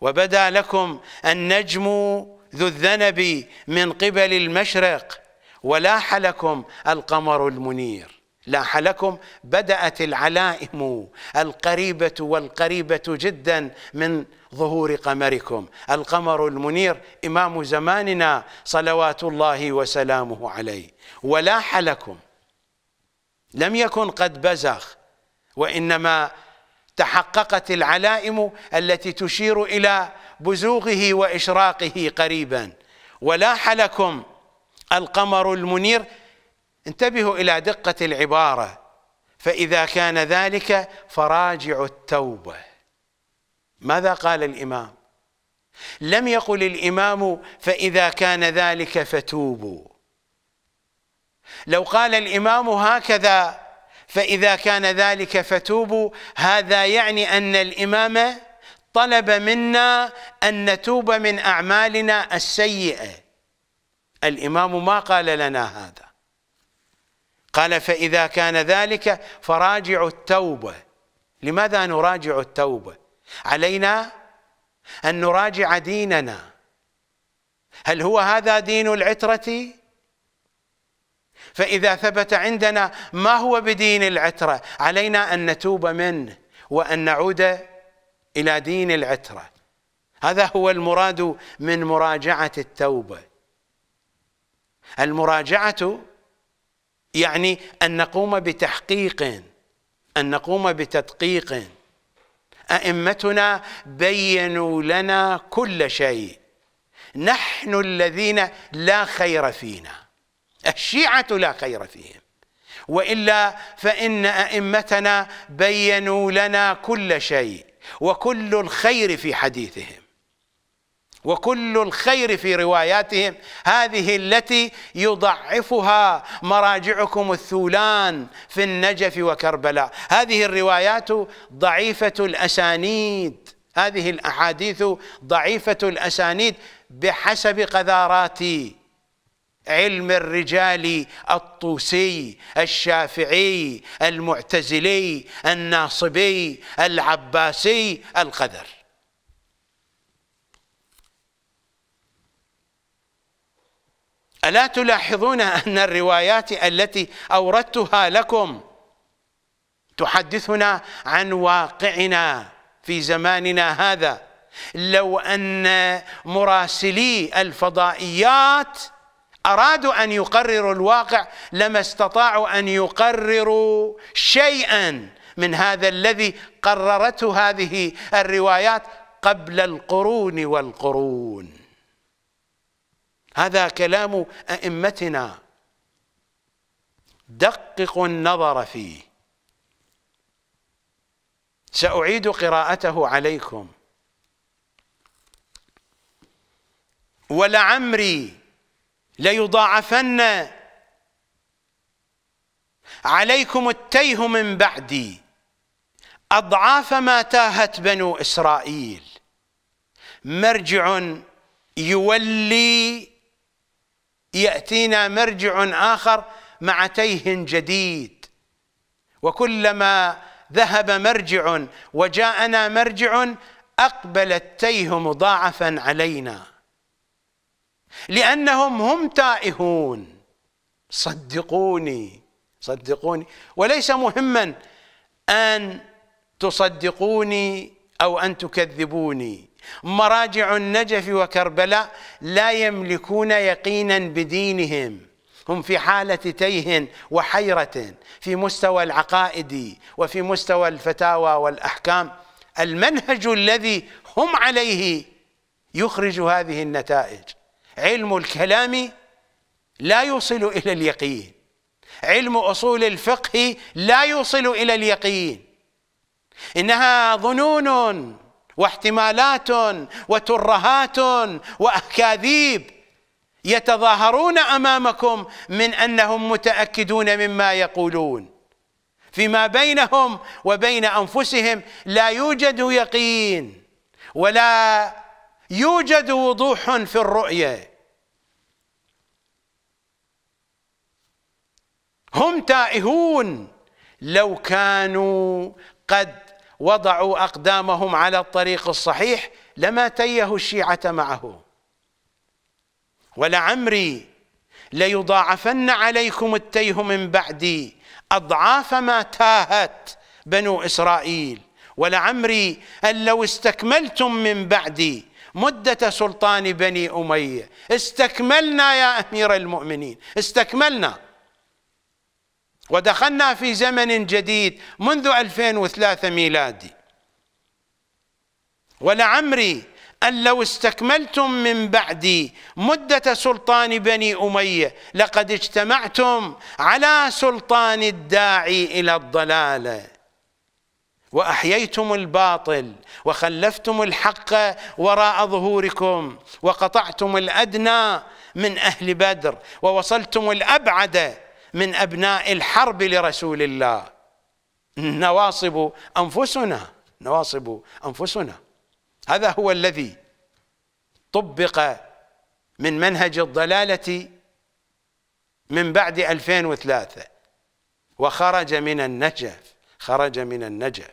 وبدا لكم النجم ذو الذنب من قبل المشرق ولاح لكم القمر المنير لاح لكم بدأت العلائم القريبة والقريبة جدا من ظهور قمركم القمر المنير إمام زماننا صلوات الله وسلامه عليه ولاح لكم لم يكن قد بزخ وإنما تحققت العلائم التي تشير إلى بزوغه وإشراقه قريبا ولاح لكم القمر المنير انتبهوا إلى دقة العبارة فإذا كان ذلك فراجع التوبة ماذا قال الإمام لم يقل الإمام فإذا كان ذلك فتوبوا لو قال الإمام هكذا فإذا كان ذلك فتوبوا هذا يعني أن الإمام طلب منا أن نتوب من أعمالنا السيئة الإمام ما قال لنا هذا قال فإذا كان ذلك فراجع التوبة لماذا نراجع التوبة علينا أن نراجع ديننا هل هو هذا دين العترة فإذا ثبت عندنا ما هو بدين العترة علينا أن نتوب منه وأن نعود إلى دين العترة هذا هو المراد من مراجعة التوبة المراجعة يعني أن نقوم بتحقيق أن نقوم بتدقيق أئمتنا بينوا لنا كل شيء نحن الذين لا خير فينا الشيعة لا خير فيهم وإلا فإن أئمتنا بينوا لنا كل شيء وكل الخير في حديثهم وكل الخير في رواياتهم هذه التي يضعفها مراجعكم الثولان في النجف وكربلاء هذه الروايات ضعيفة الأسانيد هذه الأحاديث ضعيفة الأسانيد بحسب قذارات علم الرجال الطوسي الشافعي المعتزلي الناصبي العباسي القدر ألا تلاحظون أن الروايات التي أوردتها لكم تحدثنا عن واقعنا في زماننا هذا لو أن مراسلي الفضائيات أرادوا أن يقرروا الواقع لما استطاعوا أن يقرروا شيئا من هذا الذي قررته هذه الروايات قبل القرون والقرون هذا كلام أئمتنا دققوا النظر فيه سأعيد قراءته عليكم ولعمري ليضاعفن عليكم التيه من بعدي أضعاف ما تاهت بنو إسرائيل مرجع يولي ياتينا مرجع اخر مع تيه جديد وكلما ذهب مرجع وجاءنا مرجع اقبل التيه مضاعفا علينا لانهم هم تائهون صدقوني صدقوني وليس مهما ان تصدقوني او ان تكذبوني مراجع النجف وكربلاء لا يملكون يقينا بدينهم هم في حالة تيه وحيرة في مستوى العقائد وفي مستوى الفتاوى والأحكام المنهج الذي هم عليه يخرج هذه النتائج علم الكلام لا يوصل إلى اليقين علم أصول الفقه لا يوصل إلى اليقين إنها ظنون واحتمالات وترهات واكاذيب يتظاهرون امامكم من انهم متاكدون مما يقولون فيما بينهم وبين انفسهم لا يوجد يقين ولا يوجد وضوح في الرؤيه هم تائهون لو كانوا قد وضعوا أقدامهم على الطريق الصحيح لما تيه الشيعة معه ولعمري ليضاعفن عليكم التيه من بعدي أضعاف ما تاهت بنو إسرائيل ولعمري أن لو استكملتم من بعدي مدة سلطان بني أمية استكملنا يا أمير المؤمنين استكملنا ودخلنا في زمن جديد منذ 2003 ميلادي ولعمري أن لو استكملتم من بعدي مدة سلطان بني أمية لقد اجتمعتم على سلطان الداعي إلى الضلالة وأحييتم الباطل وخلفتم الحق وراء ظهوركم وقطعتم الأدنى من أهل بدر ووصلتم الأبعد من أبناء الحرب لرسول الله نواصب أنفسنا نواصب أنفسنا هذا هو الذي طبق من منهج الضلالة من بعد 2003 وخرج من النجف خرج من النجف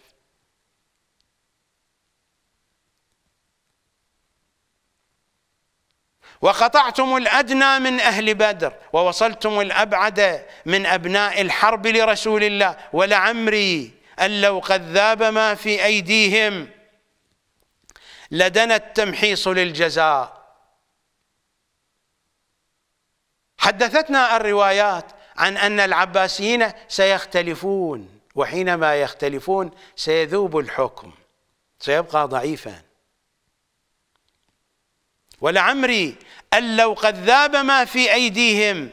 وقطعتم الأدنى من أهل بدر ووصلتم الأبعد من أبناء الحرب لرسول الله ولعمري أن لو قد ذاب ما في أيديهم لدنا التمحيص للجزاء حدثتنا الروايات عن أن العباسيين سيختلفون وحينما يختلفون سيذوب الحكم سيبقى ضعيفا ولعمري أن لو قد ذاب ما في أيديهم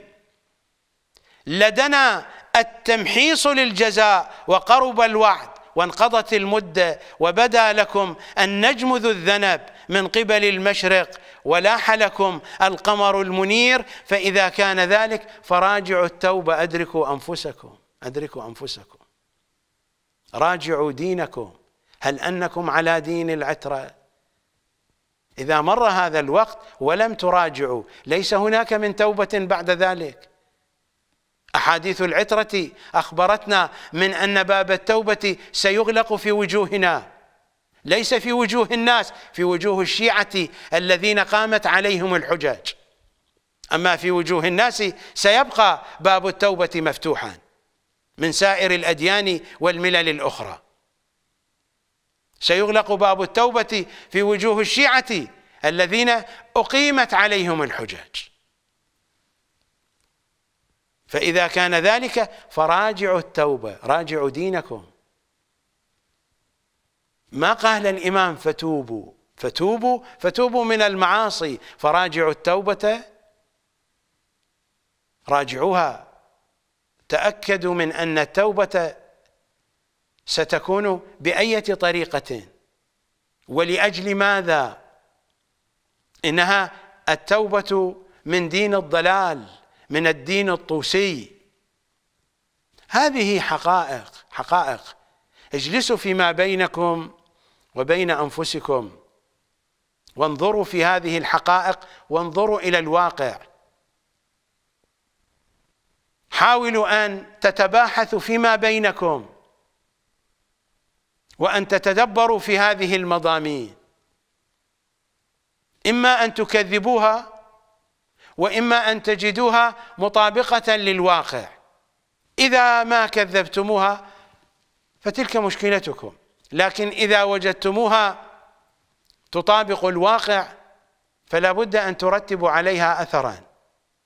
لدنا التمحيص للجزاء وقرب الوعد وانقضت المدة وبدا لكم النجم ذو الذنب من قبل المشرق ولاح لكم القمر المنير فإذا كان ذلك فراجعوا التوبة أدركوا أنفسكم أدركوا أنفسكم راجعوا دينكم هل أنكم على دين العترة إذا مر هذا الوقت ولم تراجعوا ليس هناك من توبة بعد ذلك أحاديث العترة أخبرتنا من أن باب التوبة سيغلق في وجوهنا ليس في وجوه الناس في وجوه الشيعة الذين قامت عليهم الحجج أما في وجوه الناس سيبقى باب التوبة مفتوحا من سائر الأديان والملل الأخرى سيغلق باب التوبة في وجوه الشيعة الذين أقيمت عليهم الحجج فإذا كان ذلك فراجعوا التوبة راجعوا دينكم ما قال الإمام فتوبوا فتوبوا فتوبوا من المعاصي فراجعوا التوبة راجعوها تأكدوا من أن التوبة ستكون بأية طريقة ولأجل ماذا إنها التوبة من دين الضلال من الدين الطوسي هذه حقائق حقائق اجلسوا فيما بينكم وبين أنفسكم وانظروا في هذه الحقائق وانظروا إلى الواقع حاولوا أن تتباحثوا فيما بينكم وأن تتدبروا في هذه المضامين إما أن تكذبوها وإما أن تجدوها مطابقة للواقع إذا ما كذبتموها فتلك مشكلتكم لكن إذا وجدتموها تطابق الواقع فلا بد أن ترتبوا عليها أثرا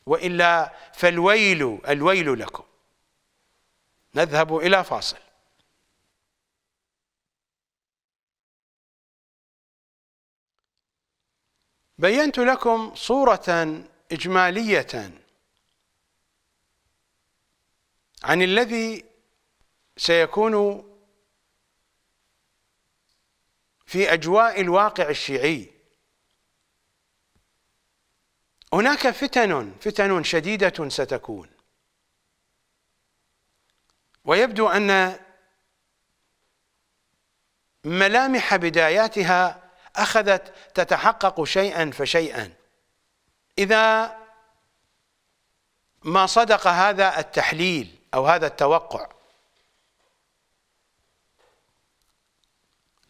وإلا فالويل الويل لكم نذهب إلى فاصل بينت لكم صورة إجمالية عن الذي سيكون في أجواء الواقع الشيعي هناك فتن فتن شديدة ستكون ويبدو أن ملامح بداياتها أخذت تتحقق شيئا فشيئا إذا ما صدق هذا التحليل أو هذا التوقع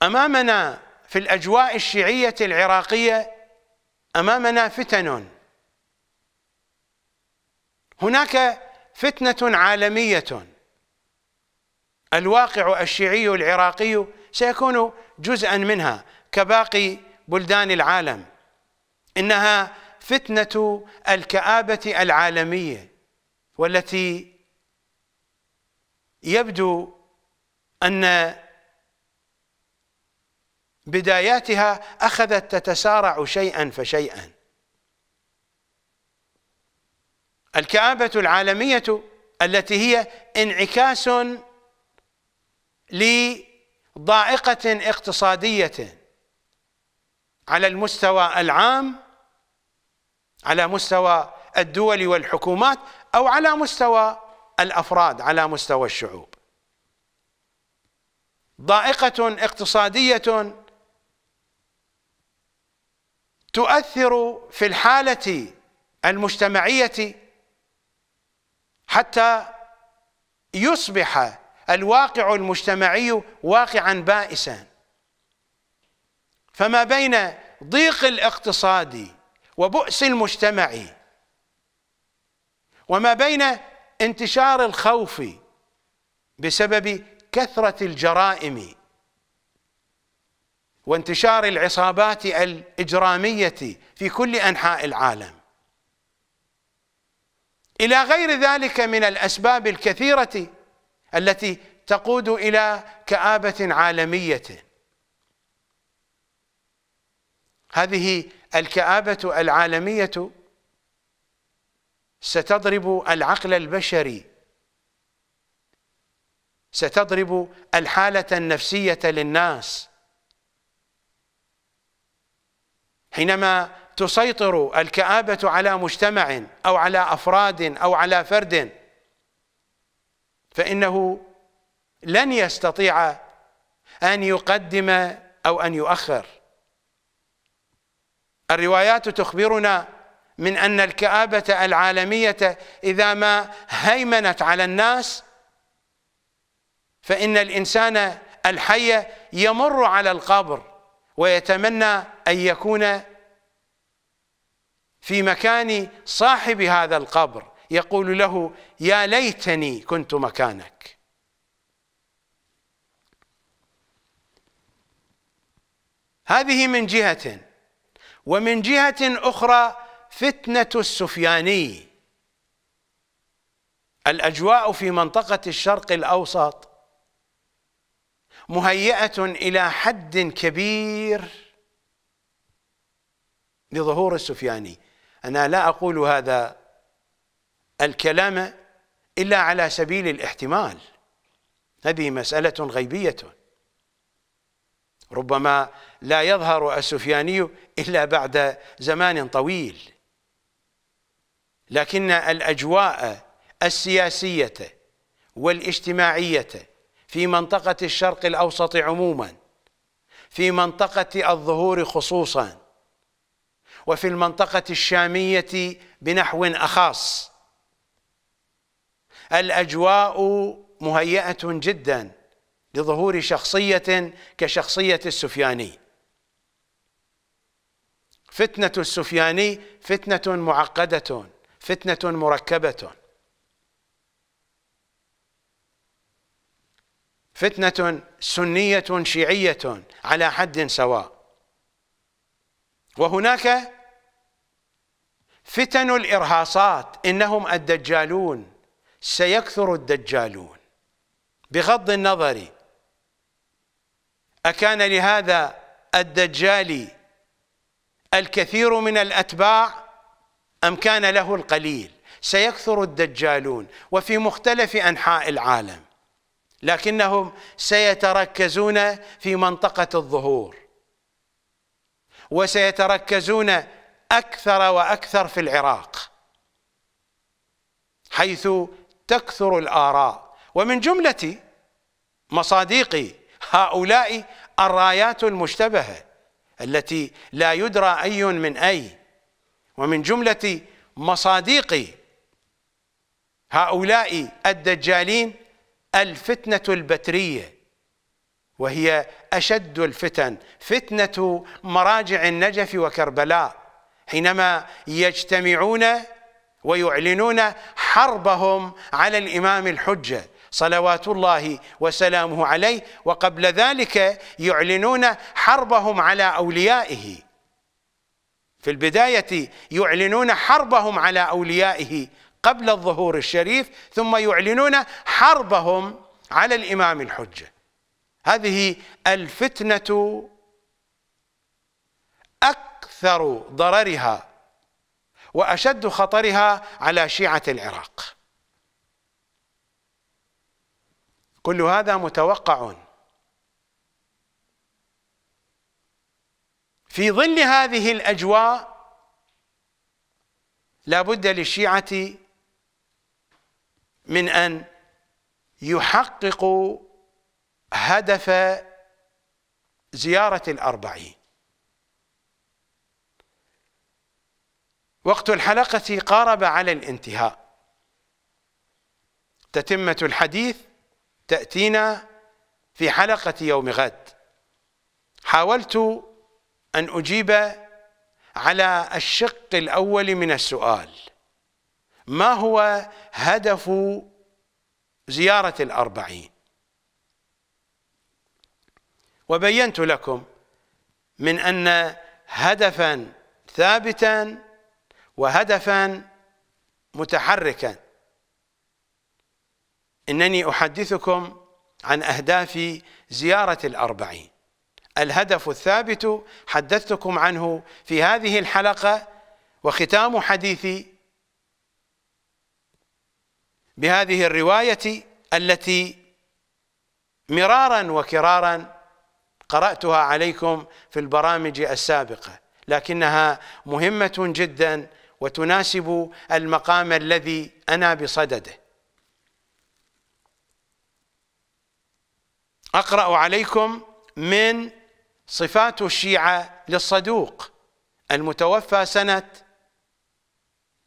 أمامنا في الأجواء الشيعية العراقية أمامنا فتن هناك فتنة عالمية الواقع الشيعي العراقي سيكون جزءا منها كباقي بلدان العالم انها فتنه الكابه العالميه والتي يبدو ان بداياتها اخذت تتسارع شيئا فشيئا الكابه العالميه التي هي انعكاس لضائقه اقتصاديه على المستوى العام على مستوى الدول والحكومات أو على مستوى الأفراد على مستوى الشعوب ضائقة اقتصادية تؤثر في الحالة المجتمعية حتى يصبح الواقع المجتمعي واقعا بائسا فما بين ضيق الاقتصادي وبؤس المجتمعي وما بين انتشار الخوف بسبب كثرة الجرائم وانتشار العصابات الإجرامية في كل أنحاء العالم إلى غير ذلك من الأسباب الكثيرة التي تقود إلى كآبة عالمية هذه الكآبة العالمية ستضرب العقل البشري ستضرب الحالة النفسية للناس حينما تسيطر الكآبة على مجتمع أو على أفراد أو على فرد فإنه لن يستطيع أن يقدم أو أن يؤخر الروايات تخبرنا من أن الكآبة العالمية إذا ما هيمنت على الناس فإن الإنسان الحي يمر على القبر ويتمنى أن يكون في مكان صاحب هذا القبر يقول له يا ليتني كنت مكانك هذه من جهة ومن جهة أخرى فتنة السفياني الأجواء في منطقة الشرق الأوسط مهيئة إلى حد كبير لظهور السفياني أنا لا أقول هذا الكلام إلا على سبيل الاحتمال هذه مسألة غيبية ربما لا يظهر السفياني إلا بعد زمان طويل لكن الأجواء السياسية والاجتماعية في منطقة الشرق الأوسط عموما في منطقة الظهور خصوصا وفي المنطقة الشامية بنحو أخاص الأجواء مهيئة جداً لظهور شخصية كشخصية السفياني فتنة السفياني فتنة معقدة فتنة مركبة فتنة سنية شيعية على حد سواء وهناك فتن الإرهاصات إنهم الدجالون سيكثر الدجالون بغض النظر أكان لهذا الدجال الكثير من الأتباع أم كان له القليل سيكثر الدجالون وفي مختلف أنحاء العالم لكنهم سيتركزون في منطقة الظهور وسيتركزون أكثر وأكثر في العراق حيث تكثر الآراء ومن جملة مصادقي هؤلاء الرايات المشتبهة التي لا يدرى أي من أي ومن جملة مصاديق هؤلاء الدجالين الفتنة البترية وهي أشد الفتن فتنة مراجع النجف وكربلاء حينما يجتمعون ويعلنون حربهم على الإمام الحجة صلوات الله وسلامه عليه وقبل ذلك يعلنون حربهم على أوليائه في البداية يعلنون حربهم على أوليائه قبل الظهور الشريف ثم يعلنون حربهم على الإمام الحجة هذه الفتنة أكثر ضررها وأشد خطرها على شيعة العراق كل هذا متوقع في ظل هذه الأجواء لا بد للشيعة من أن يحققوا هدف زيارة الأربعين وقت الحلقة قارب على الانتهاء تتمة الحديث تأتينا في حلقة يوم غد حاولت أن أجيب على الشق الأول من السؤال ما هو هدف زيارة الأربعين وبينت لكم من أن هدفا ثابتا وهدفا متحركا إنني أحدثكم عن أهداف زيارة الأربعين الهدف الثابت حدثتكم عنه في هذه الحلقة وختام حديثي بهذه الرواية التي مرارا وكرارا قرأتها عليكم في البرامج السابقة لكنها مهمة جدا وتناسب المقام الذي أنا بصدده أقرأ عليكم من صفات الشيعة للصدوق المتوفى سنة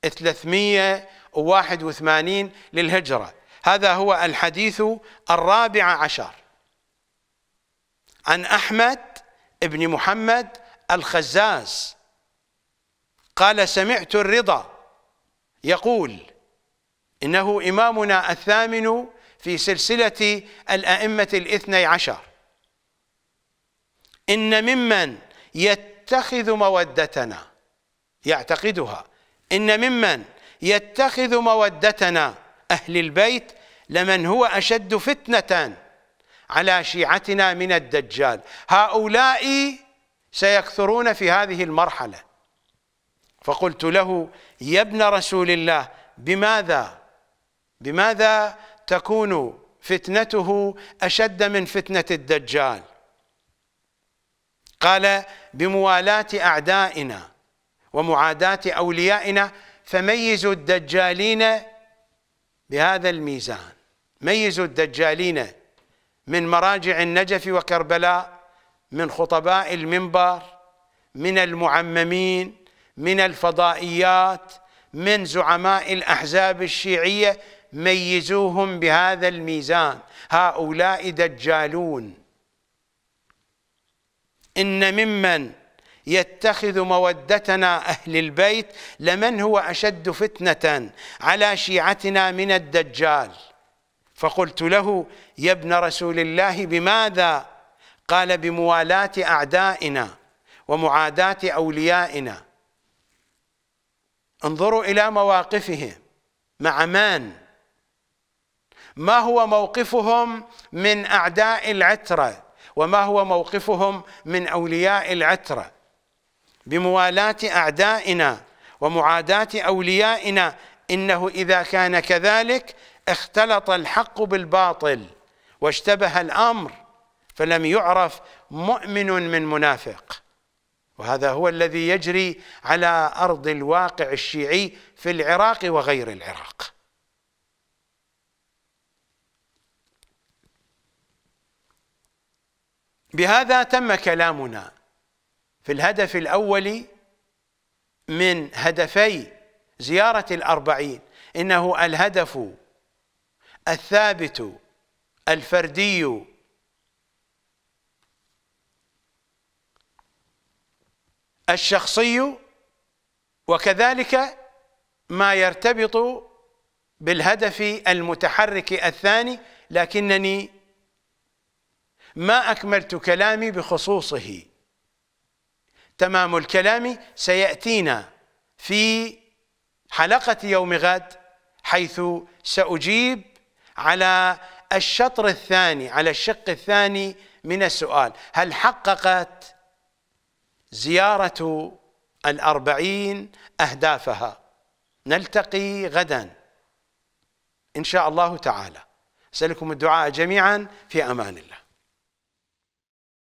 381 للهجرة هذا هو الحديث الرابع عشر عن أحمد بن محمد الخزاز قال سمعت الرضا يقول إنه إمامنا الثامن في سلسلة الأئمة الاثني عشر إن ممن يتخذ مودتنا يعتقدها إن ممن يتخذ مودتنا أهل البيت لمن هو أشد فتنة على شيعتنا من الدجال هؤلاء سيكثرون في هذه المرحلة فقلت له يا ابن رسول الله بماذا بماذا تكون فتنته أشد من فتنة الدجال قال بموالاة أعدائنا ومعاداة أوليائنا فميزوا الدجالين بهذا الميزان ميزوا الدجالين من مراجع النجف وكربلاء من خطباء المنبر من المعممين من الفضائيات من زعماء الأحزاب الشيعية ميزوهم بهذا الميزان هؤلاء دجالون إن ممن يتخذ مودتنا أهل البيت لمن هو أشد فتنة على شيعتنا من الدجال فقلت له يا ابن رسول الله بماذا قال بموالاة أعدائنا ومعاداة أوليائنا انظروا إلى مواقفهم مع من؟ ما هو موقفهم من اعداء العتره وما هو موقفهم من اولياء العتره بموالاه اعدائنا ومعاداه اوليائنا انه اذا كان كذلك اختلط الحق بالباطل واشتبه الامر فلم يعرف مؤمن من منافق وهذا هو الذي يجري على ارض الواقع الشيعي في العراق وغير العراق بهذا تم كلامنا في الهدف الأول من هدفي زيارة الأربعين إنه الهدف الثابت الفردي الشخصي وكذلك ما يرتبط بالهدف المتحرك الثاني لكنني ما أكملت كلامي بخصوصه تمام الكلام سيأتينا في حلقة يوم غد حيث سأجيب على الشطر الثاني على الشق الثاني من السؤال هل حققت زيارة الأربعين أهدافها نلتقي غدا إن شاء الله تعالى أسألكم الدعاء جميعا في أمان الله